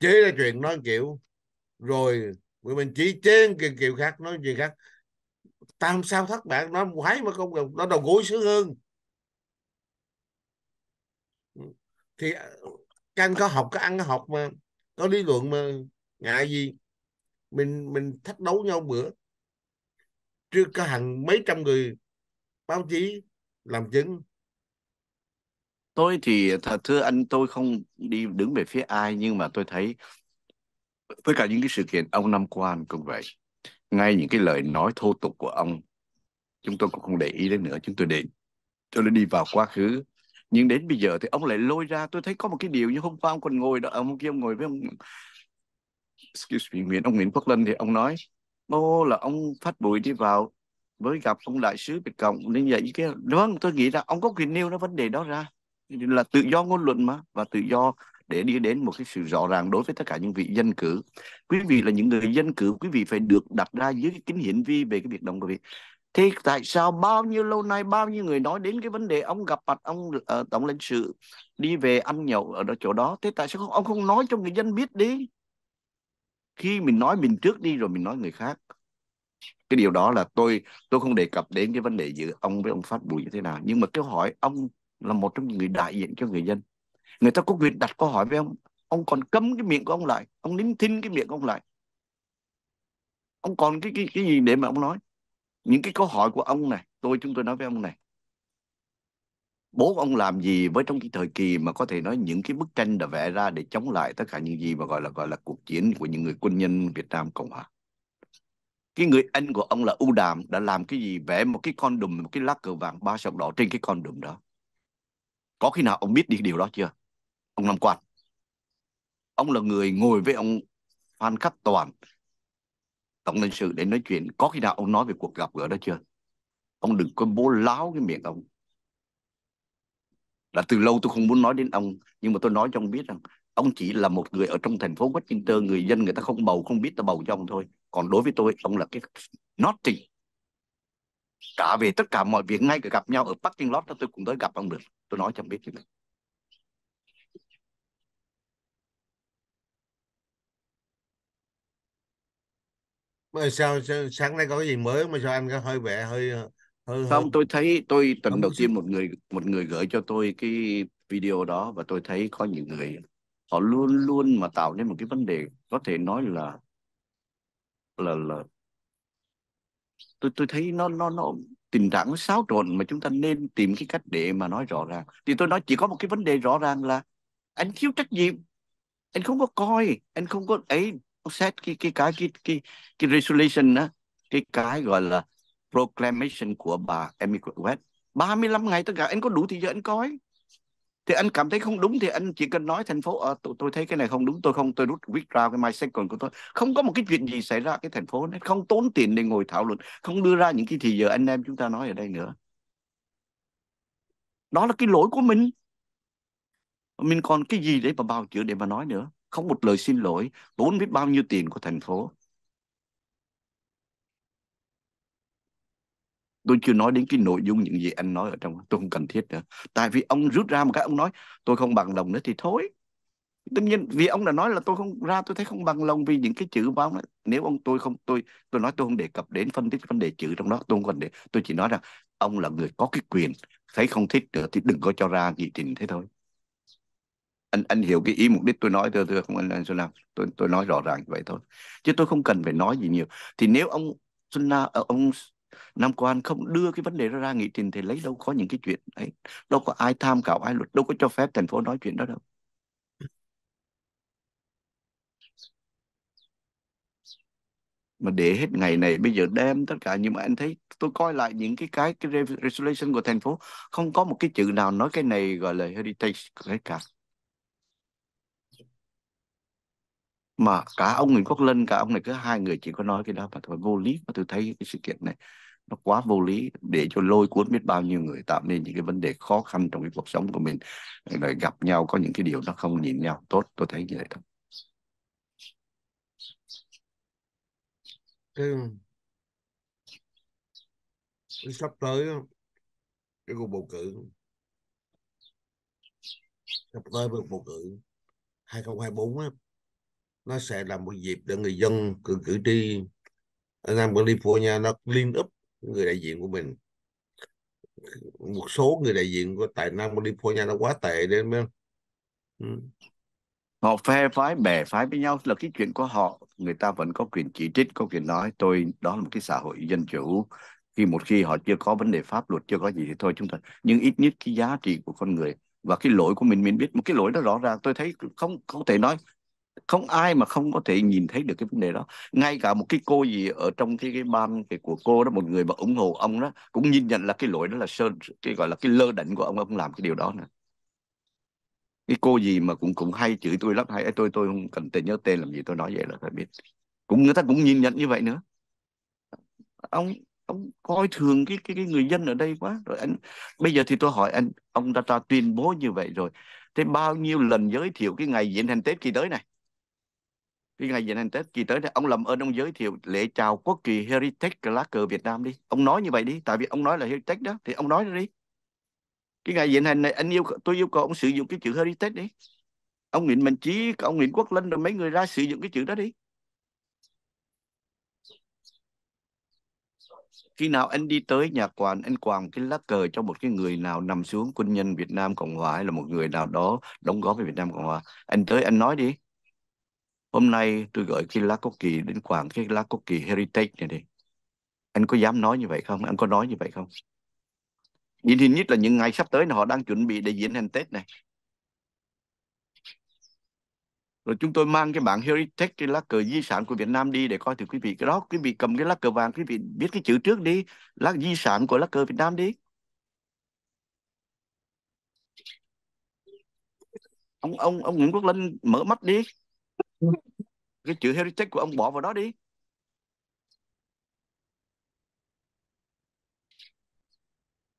chế ra chuyện nói một kiểu rồi vì mình chỉ trên kiều kiều khác nói gì khác tam sao thất bạn nó quái mà không được nó đầu gối sướng hơn thì các có học có ăn có học mà có lý luận mà ngại gì mình mình thách đấu nhau bữa trước có hàng mấy trăm người báo chí làm chứng tôi thì thật thưa anh tôi không đi đứng về phía ai nhưng mà tôi thấy với cả những cái sự kiện ông năm Quan cũng vậy ngay những cái lời nói thô tục của ông chúng tôi cũng không để ý đến nữa chúng tôi để tôi đã đi vào quá khứ nhưng đến bây giờ thì ông lại lôi ra tôi thấy có một cái điều như hôm qua ông còn ngồi đó ông kia ông ngồi với ông excuse me Nguyễn ông Nguyễn Quốc Linh thì ông nói ô là ông phát bụi đi vào với gặp ông đại sứ Việt Cộng nên vậy cái đó vâng, tôi nghĩ là ông có quyền nêu nó vấn đề đó ra là tự do ngôn luận mà và tự do để đi đến một cái sự rõ ràng đối với tất cả những vị dân cử quý vị là những người dân cử quý vị phải được đặt ra dưới cái kính hiển vi về cái việc đồng của vị thế tại sao bao nhiêu lâu nay bao nhiêu người nói đến cái vấn đề ông gặp mặt ông uh, tổng lãnh sự đi về ăn nhậu ở đó chỗ đó thế tại sao không, ông không nói cho người dân biết đi khi mình nói mình trước đi rồi mình nói người khác cái điều đó là tôi tôi không đề cập đến cái vấn đề giữa ông với ông phát bùi như thế nào nhưng mà cái hỏi ông là một trong những người đại diện cho người dân người ta có quyền đặt câu hỏi với ông ông còn cấm cái miệng của ông lại ông nín thinh cái miệng của ông lại ông còn cái cái cái gì để mà ông nói những cái câu hỏi của ông này tôi chúng tôi nói với ông này bố ông làm gì với trong cái thời kỳ mà có thể nói những cái bức tranh đã vẽ ra để chống lại tất cả những gì mà gọi là gọi là cuộc chiến của những người quân nhân Việt Nam Cộng Hòa cái người anh của ông là U Đàm đã làm cái gì vẽ một cái con đùm một cái lá cờ vàng ba sọc đỏ trên cái con đùm đó có khi nào ông biết đi điều đó chưa ông Nam quan ông là người ngồi với ông phan khắc toàn tổng lãnh sự để nói chuyện có khi nào ông nói về cuộc gặp gỡ đó chưa ông đừng có bố láo cái miệng ông là từ lâu tôi không muốn nói đến ông nhưng mà tôi nói cho ông biết rằng ông chỉ là một người ở trong thành phố Washington người dân người ta không bầu không biết ta bầu cho ông thôi còn đối với tôi ông là cái nothing cả về tất cả mọi việc ngay cả gặp nhau ở parking lot đó tôi cũng tới gặp ông được tôi nói cho ông biết như vậy. mà sao, sao sáng nay có cái gì mới mà sao anh có hơi vẻ hơi, hơi không hơi... tôi thấy tôi tuần đầu tiên một người một người gửi cho tôi cái video đó và tôi thấy có những người họ luôn luôn mà tạo nên một cái vấn đề có thể nói là là là tôi tôi thấy nó nó nó tình trạng nó xáo trộn mà chúng ta nên tìm cái cách để mà nói rõ ràng thì tôi nói chỉ có một cái vấn đề rõ ràng là anh thiếu trách nhiệm anh không có coi anh không có ấy xét cái cái cái cái cái, cái resolution đó cái cái gọi là proclamation của bà Amy West 35 ngày tất cả anh có đủ thì giờ anh coi thì anh cảm thấy không đúng thì anh chỉ cần nói thành phố à, ờ, tôi, tôi thấy cái này không đúng tôi không tôi rút quyết ra cái my second của tôi không có một cái chuyện gì xảy ra cái thành phố này không tốn tiền để ngồi thảo luận không đưa ra những cái thì giờ anh em chúng ta nói ở đây nữa đó là cái lỗi của mình mình còn cái gì để mà bào chữa để mà nói nữa không một lời xin lỗi, tốn biết bao nhiêu tiền của thành phố. Tôi chưa nói đến cái nội dung những gì anh nói ở trong tôi không cần thiết nữa. Tại vì ông rút ra một cái ông nói tôi không bằng lòng nữa thì thôi. Tất nhiên vì ông đã nói là tôi không ra tôi thấy không bằng lòng vì những cái chữ mà ông Nếu ông tôi không tôi tôi nói tôi không đề cập đến phân tích vấn đề chữ trong đó tôi không cần để tôi chỉ nói rằng ông là người có cái quyền thấy không thích nữa thì đừng có cho ra nghị trình thế thôi anh anh hiểu cái ý mục đích tôi nói thưa thưa không anh, anh Xuân Nam tôi tôi nói rõ ràng vậy thôi chứ tôi không cần phải nói gì nhiều thì nếu ông Xuân ờ, ông Nam Quan không đưa cái vấn đề đó ra nghị trình thì lấy đâu có những cái chuyện ấy đâu có ai tham khảo ai luật đâu có cho phép thành phố nói chuyện đó đâu mà để hết ngày này bây giờ đem tất cả nhưng mà anh thấy tôi coi lại những cái cái cái resolution của thành phố không có một cái chữ nào nói cái này gọi là heritage cái cả mà cả ông Nguyễn Quốc Lân cả ông này cứ hai người chỉ có nói cái đó mà thôi vô lý mà tôi thấy cái sự kiện này nó quá vô lý để cho lôi cuốn biết bao nhiêu người tạo nên những cái vấn đề khó khăn trong cái cuộc sống của mình rồi gặp nhau có những cái điều nó không nhìn nhau tốt tôi thấy như vậy thôi cái sắp tới cái cuộc bầu cử sắp tới cuộc bầu cử 2024 á nó sẽ là một dịp để người dân cử cử tri ở Nam California nó liên up người đại diện của mình một số người đại diện của tại Nam California nó quá tệ đến mới ừ. họ phe phái bè phái với nhau là cái chuyện của họ người ta vẫn có quyền chỉ trích có quyền nói tôi đó là một cái xã hội dân chủ khi một khi họ chưa có vấn đề pháp luật chưa có gì thì thôi chúng ta nhưng ít nhất cái giá trị của con người và cái lỗi của mình mình biết một cái lỗi đó rõ ràng tôi thấy không không thể nói không ai mà không có thể nhìn thấy được cái vấn đề đó ngay cả một cái cô gì ở trong cái cái ban cái của cô đó một người mà ủng hộ ông đó cũng nhìn nhận là cái lỗi đó là sơn cái gọi là cái lơ đỉnh của ông ông làm cái điều đó nè cái cô gì mà cũng cũng hay chửi tôi lắm hay tôi tôi không cần tên nhớ tên làm gì tôi nói vậy là phải biết cũng người ta cũng nhìn nhận như vậy nữa ông ông coi thường cái cái cái người dân ở đây quá rồi anh bây giờ thì tôi hỏi anh ông ta, ta tuyên bố như vậy rồi thế bao nhiêu lần giới thiệu cái ngày diễn hành tết kỳ tới này cái ngày dành ăn Tết kỳ tới này ông làm ơn ông giới thiệu lễ chào quốc kỳ Heritage lá cờ Việt Nam đi ông nói như vậy đi tại vì ông nói là Heritage đó thì ông nói đi cái ngày diễn hành này anh yêu tôi yêu cầu ông sử dụng cái chữ Heritage đi ông Nguyễn Mạnh Chí ông Nguyễn Quốc Linh rồi mấy người ra sử dụng cái chữ đó đi khi nào anh đi tới nhà quản anh quàng cái lá cờ cho một cái người nào nằm xuống quân nhân Việt Nam Cộng Hòa hay là một người nào đó đóng góp với Việt Nam Cộng Hòa anh tới anh nói đi Hôm nay tôi gửi cái lá quốc kỳ đến quảng cái lá quốc kỳ Heritage này đi. Anh có dám nói như vậy không? Anh có nói như vậy không? Điển hình nhất là những ngày sắp tới là họ đang chuẩn bị để diễn hành Tết này. Rồi chúng tôi mang cái bảng Heritage, cái lá cờ di sản của Việt Nam đi để coi thử quý vị. Cái đó, quý vị cầm cái lá cờ vàng, quý vị biết cái chữ trước đi. Lá di sản của lá cờ Việt Nam đi. Ông ông ông Nguyễn Quốc Linh mở mắt đi cái chữ heritage của ông bỏ vào đó đi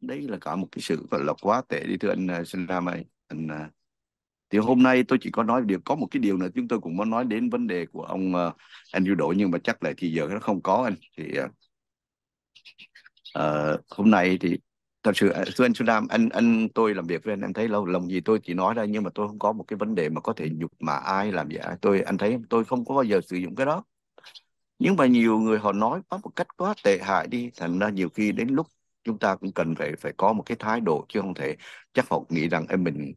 đây là cả một cái sự gọi là quá tệ đi thưa anh uh, sinh ra mày anh à. thì hôm nay tôi chỉ có nói điều có một cái điều nữa chúng tôi cũng muốn nói đến vấn đề của ông uh, à, anh du đội nhưng mà chắc là thì giờ nó không có anh thì uh, hôm nay thì thật sự à, thưa anh Sulam anh anh tôi làm việc với anh anh thấy lâu lòng gì tôi chỉ nói ra nhưng mà tôi không có một cái vấn đề mà có thể nhục mà ai làm gì tôi anh thấy tôi không có bao giờ sử dụng cái đó nhưng mà nhiều người họ nói quá một cách quá tệ hại đi thành ra nhiều khi đến lúc chúng ta cũng cần phải phải có một cái thái độ chứ không thể chắc họ nghĩ rằng em mình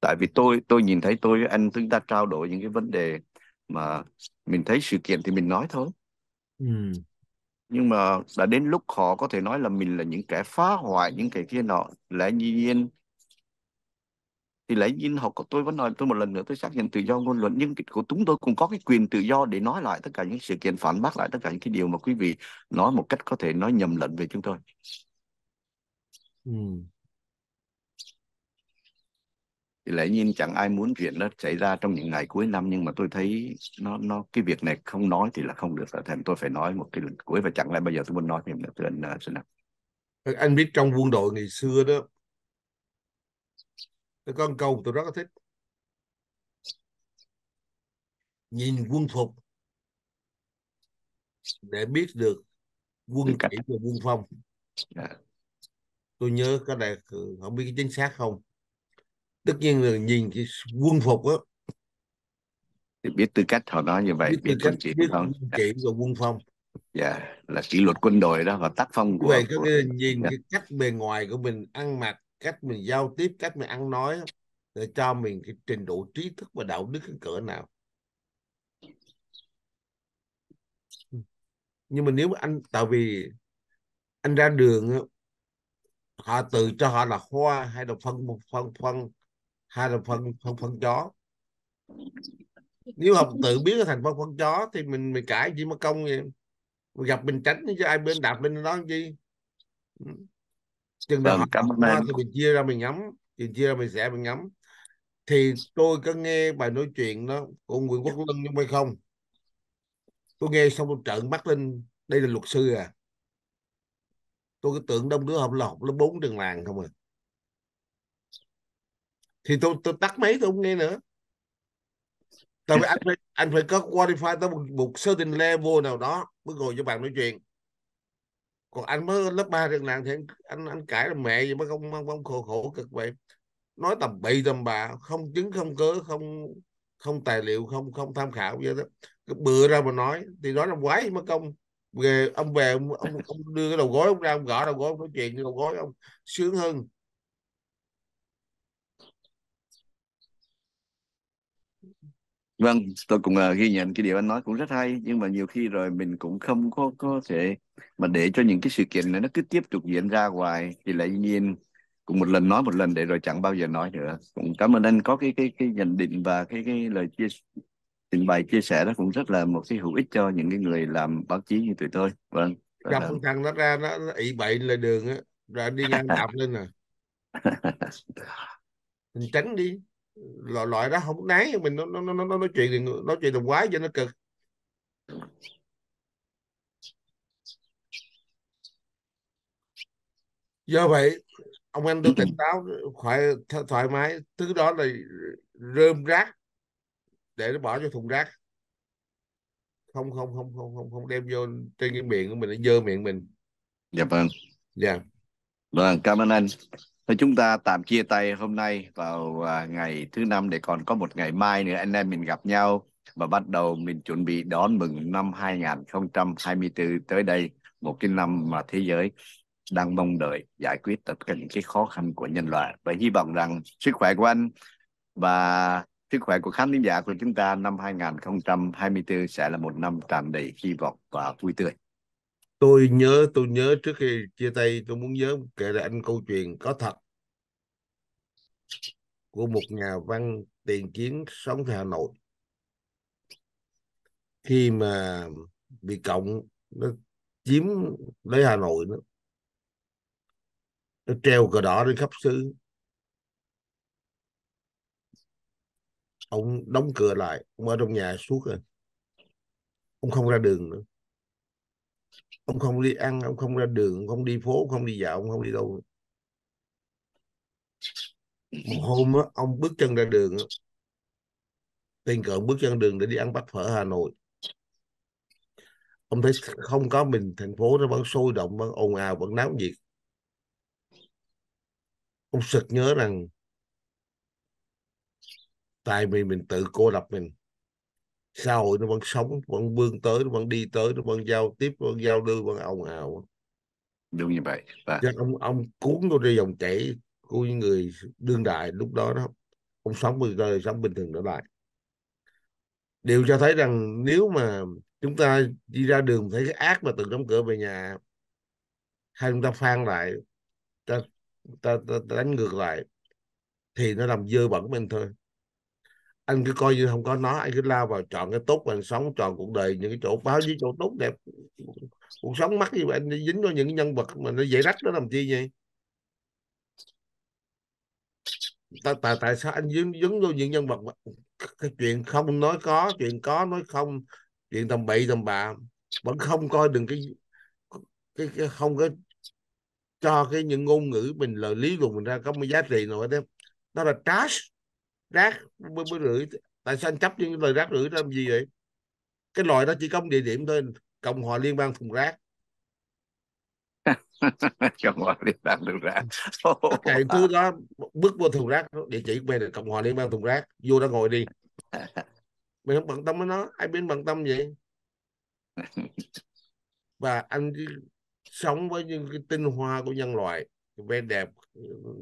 tại vì tôi tôi nhìn thấy tôi với anh chúng ta trao đổi những cái vấn đề mà mình thấy sự kiện thì mình nói thôi nhưng mà đã đến lúc họ có thể nói là mình là những kẻ phá hoại những kẻ kia nọ lẽ nhiên thì lẽ nhiên họ tôi vẫn nói tôi một lần nữa tôi xác nhận tự do ngôn luận nhưng của chúng tôi cũng có cái quyền tự do để nói lại tất cả những sự kiện phản bác lại tất cả những cái điều mà quý vị nói một cách có thể nói nhầm lẫn về chúng tôi ừ thì lẽ nhiên chẳng ai muốn chuyện đó xảy ra trong những ngày cuối năm nhưng mà tôi thấy nó nó cái việc này không nói thì là không được rồi thành tôi phải nói một cái lần cuối và chẳng lẽ bây giờ tôi muốn nói thêm nữa thưa anh uh, xin anh anh biết trong quân đội ngày xưa đó tôi có câu tôi rất là thích nhìn quân phục để biết được quân kỹ và quân phong à. tôi nhớ cái này không biết chính xác không tất nhiên là nhìn cái quân phục á thì biết tư cách họ nói như vậy biết, biết cách, chỉ biết không chỉ rồi quân phong dạ yeah, là kỷ luật quân đội đó và tác phong của vậy các nhìn yeah. Dạ. cái cách bề ngoài của mình ăn mặc cách mình giao tiếp cách mình ăn nói để cho mình cái trình độ trí thức và đạo đức cỡ nào nhưng mà nếu mà anh tại vì anh ra đường họ tự cho họ là hoa hay là phân phân phân hay là phân phân phân chó nếu học tự biết thành phân phân chó thì mình mình cãi gì mà công vậy mình gặp mình tránh chứ ai bên đạp bên đó gì. Ừ. chừng nào ừ, cảm ơn thì mình chia ra mình nhắm mình chia ra mình sẽ mình nhắm thì tôi có nghe bài nói chuyện đó của Nguyễn Quốc Lân nhưng hay không tôi nghe xong tôi trợn mắt lên đây là luật sư à tôi cứ tưởng đông đứa học là học lớp bốn trường làng không à thì tôi tôi tắt máy tôi không nghe nữa tại vì anh phải anh phải có qualify tới một, một certain level nào đó mới ngồi cho bạn nói chuyện còn anh mới lớp 3 trường làng thì anh anh, anh cãi là mẹ gì mới không không, khổ khổ cực vậy nói tầm bậy tầm bạ không chứng không cớ không không tài liệu không không tham khảo vậy đó cứ bừa ra mà nói thì nói là quái mất công về ông về ông, ông, ông đưa cái đầu gối ông ra ông gõ đầu gối ông nói chuyện cái đầu gối ông sướng hơn vâng tôi cũng uh, ghi nhận cái điều anh nói cũng rất hay nhưng mà nhiều khi rồi mình cũng không có có thể mà để cho những cái sự kiện này nó cứ tiếp tục diễn ra hoài thì lại nhiên cũng một lần nói một lần để rồi chẳng bao giờ nói nữa cũng cảm ơn anh có cái cái cái nhận định và cái cái lời chia trình bày chia sẻ đó cũng rất là một cái hữu ích cho những cái người làm báo chí như tụi tôi vâng gặp là... thằng nó ra nó, nó ị bậy là đường á ra đi ngang đạp lên nè mình tránh đi loại loại đó không đáng mình nó nó nó nó nói chuyện thì nói chuyện đồng quái cho nó cực do vậy ông anh tôi tỉnh táo thoải thoải mái thứ đó là rơm rác để nó bỏ cho thùng rác không không không không không không đem vô trên cái miệng của mình nó dơ miệng mình dạ vâng dạ vâng cảm ơn anh Thế chúng ta tạm chia tay hôm nay vào à, ngày thứ năm để còn có một ngày mai nữa anh em mình gặp nhau và bắt đầu mình chuẩn bị đón mừng năm 2024 tới đây một cái năm mà thế giới đang mong đợi giải quyết tất cả những cái khó khăn của nhân loại và hy vọng rằng sức khỏe của anh và sức khỏe của khán thính giả của chúng ta năm 2024 sẽ là một năm tràn đầy hy vọng và vui tươi tôi nhớ tôi nhớ trước khi chia tay tôi muốn nhớ kể lại anh câu chuyện có thật của một nhà văn tiền chiến sống tại Hà Nội khi mà bị cộng nó chiếm lấy Hà Nội nữa nó treo cờ đỏ lên khắp xứ ông đóng cửa lại ông ở trong nhà suốt rồi ông không ra đường nữa ông không đi ăn ông không ra đường ông không đi phố ông không đi dạo ông không đi đâu một hôm đó, ông bước chân ra đường tình cờ bước chân đường để đi ăn bát phở hà nội ông thấy không có mình thành phố nó vẫn sôi động vẫn ồn ào vẫn náo nhiệt ông sực nhớ rằng tại vì mình tự cô lập mình xã hội nó vẫn sống vẫn vươn tới nó vẫn đi tới nó vẫn giao tiếp vẫn giao lưu vẫn ồn ào đúng như vậy và Chứ ông ông cuốn vô đi dòng chảy của những người đương đại lúc đó đó ông sống bình đời sống bình thường trở lại điều cho thấy rằng nếu mà chúng ta đi ra đường thấy cái ác mà từ đóng cửa về nhà hay chúng ta phan lại ta, ta, ta, ta đánh ngược lại thì nó làm dơ bẩn mình thôi anh cứ coi như không có nó anh cứ lao vào chọn cái tốt và sống chọn cuộc đời những cái chỗ báo với chỗ tốt đẹp cuộc sống mắc như vậy anh dính vào những nhân vật mà nó dễ rách nó làm chi vậy tại tại tại sao anh dính dính vô những nhân vật cái chuyện không nói có chuyện có nói không chuyện tầm bậy tầm bạ vẫn không coi đừng cái cái, cái không có cho cái những ngôn ngữ mình lời lý luận mình ra có một giá trị nào đó đó là trash rác mới bữa rưỡi tại sao anh chấp những lời rác rưởi làm gì vậy cái loại đó chỉ có một địa điểm thôi cộng hòa liên bang thùng rác cộng hòa liên bang thùng rác cái thứ đó bước vô thùng rác địa chỉ của mày là cộng hòa liên bang thùng rác vô đó ngồi đi mày không bận tâm với nó ai biết bận tâm vậy và anh sống với những cái tinh hoa của nhân loại vẻ đẹp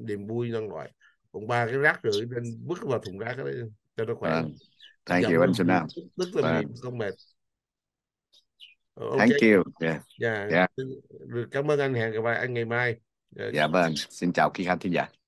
niềm vui nhân loại còn ba cái rác rồi nên vứt vào thùng rác đấy cho nó khỏe à. thank you anh Sunam rất là à. không mệt ờ, okay. thank you yeah. Yeah. Dạ. Yeah. cảm ơn anh hẹn gặp lại anh ngày mai dạ yeah, dạ vâng xin chào Khi khán thính giả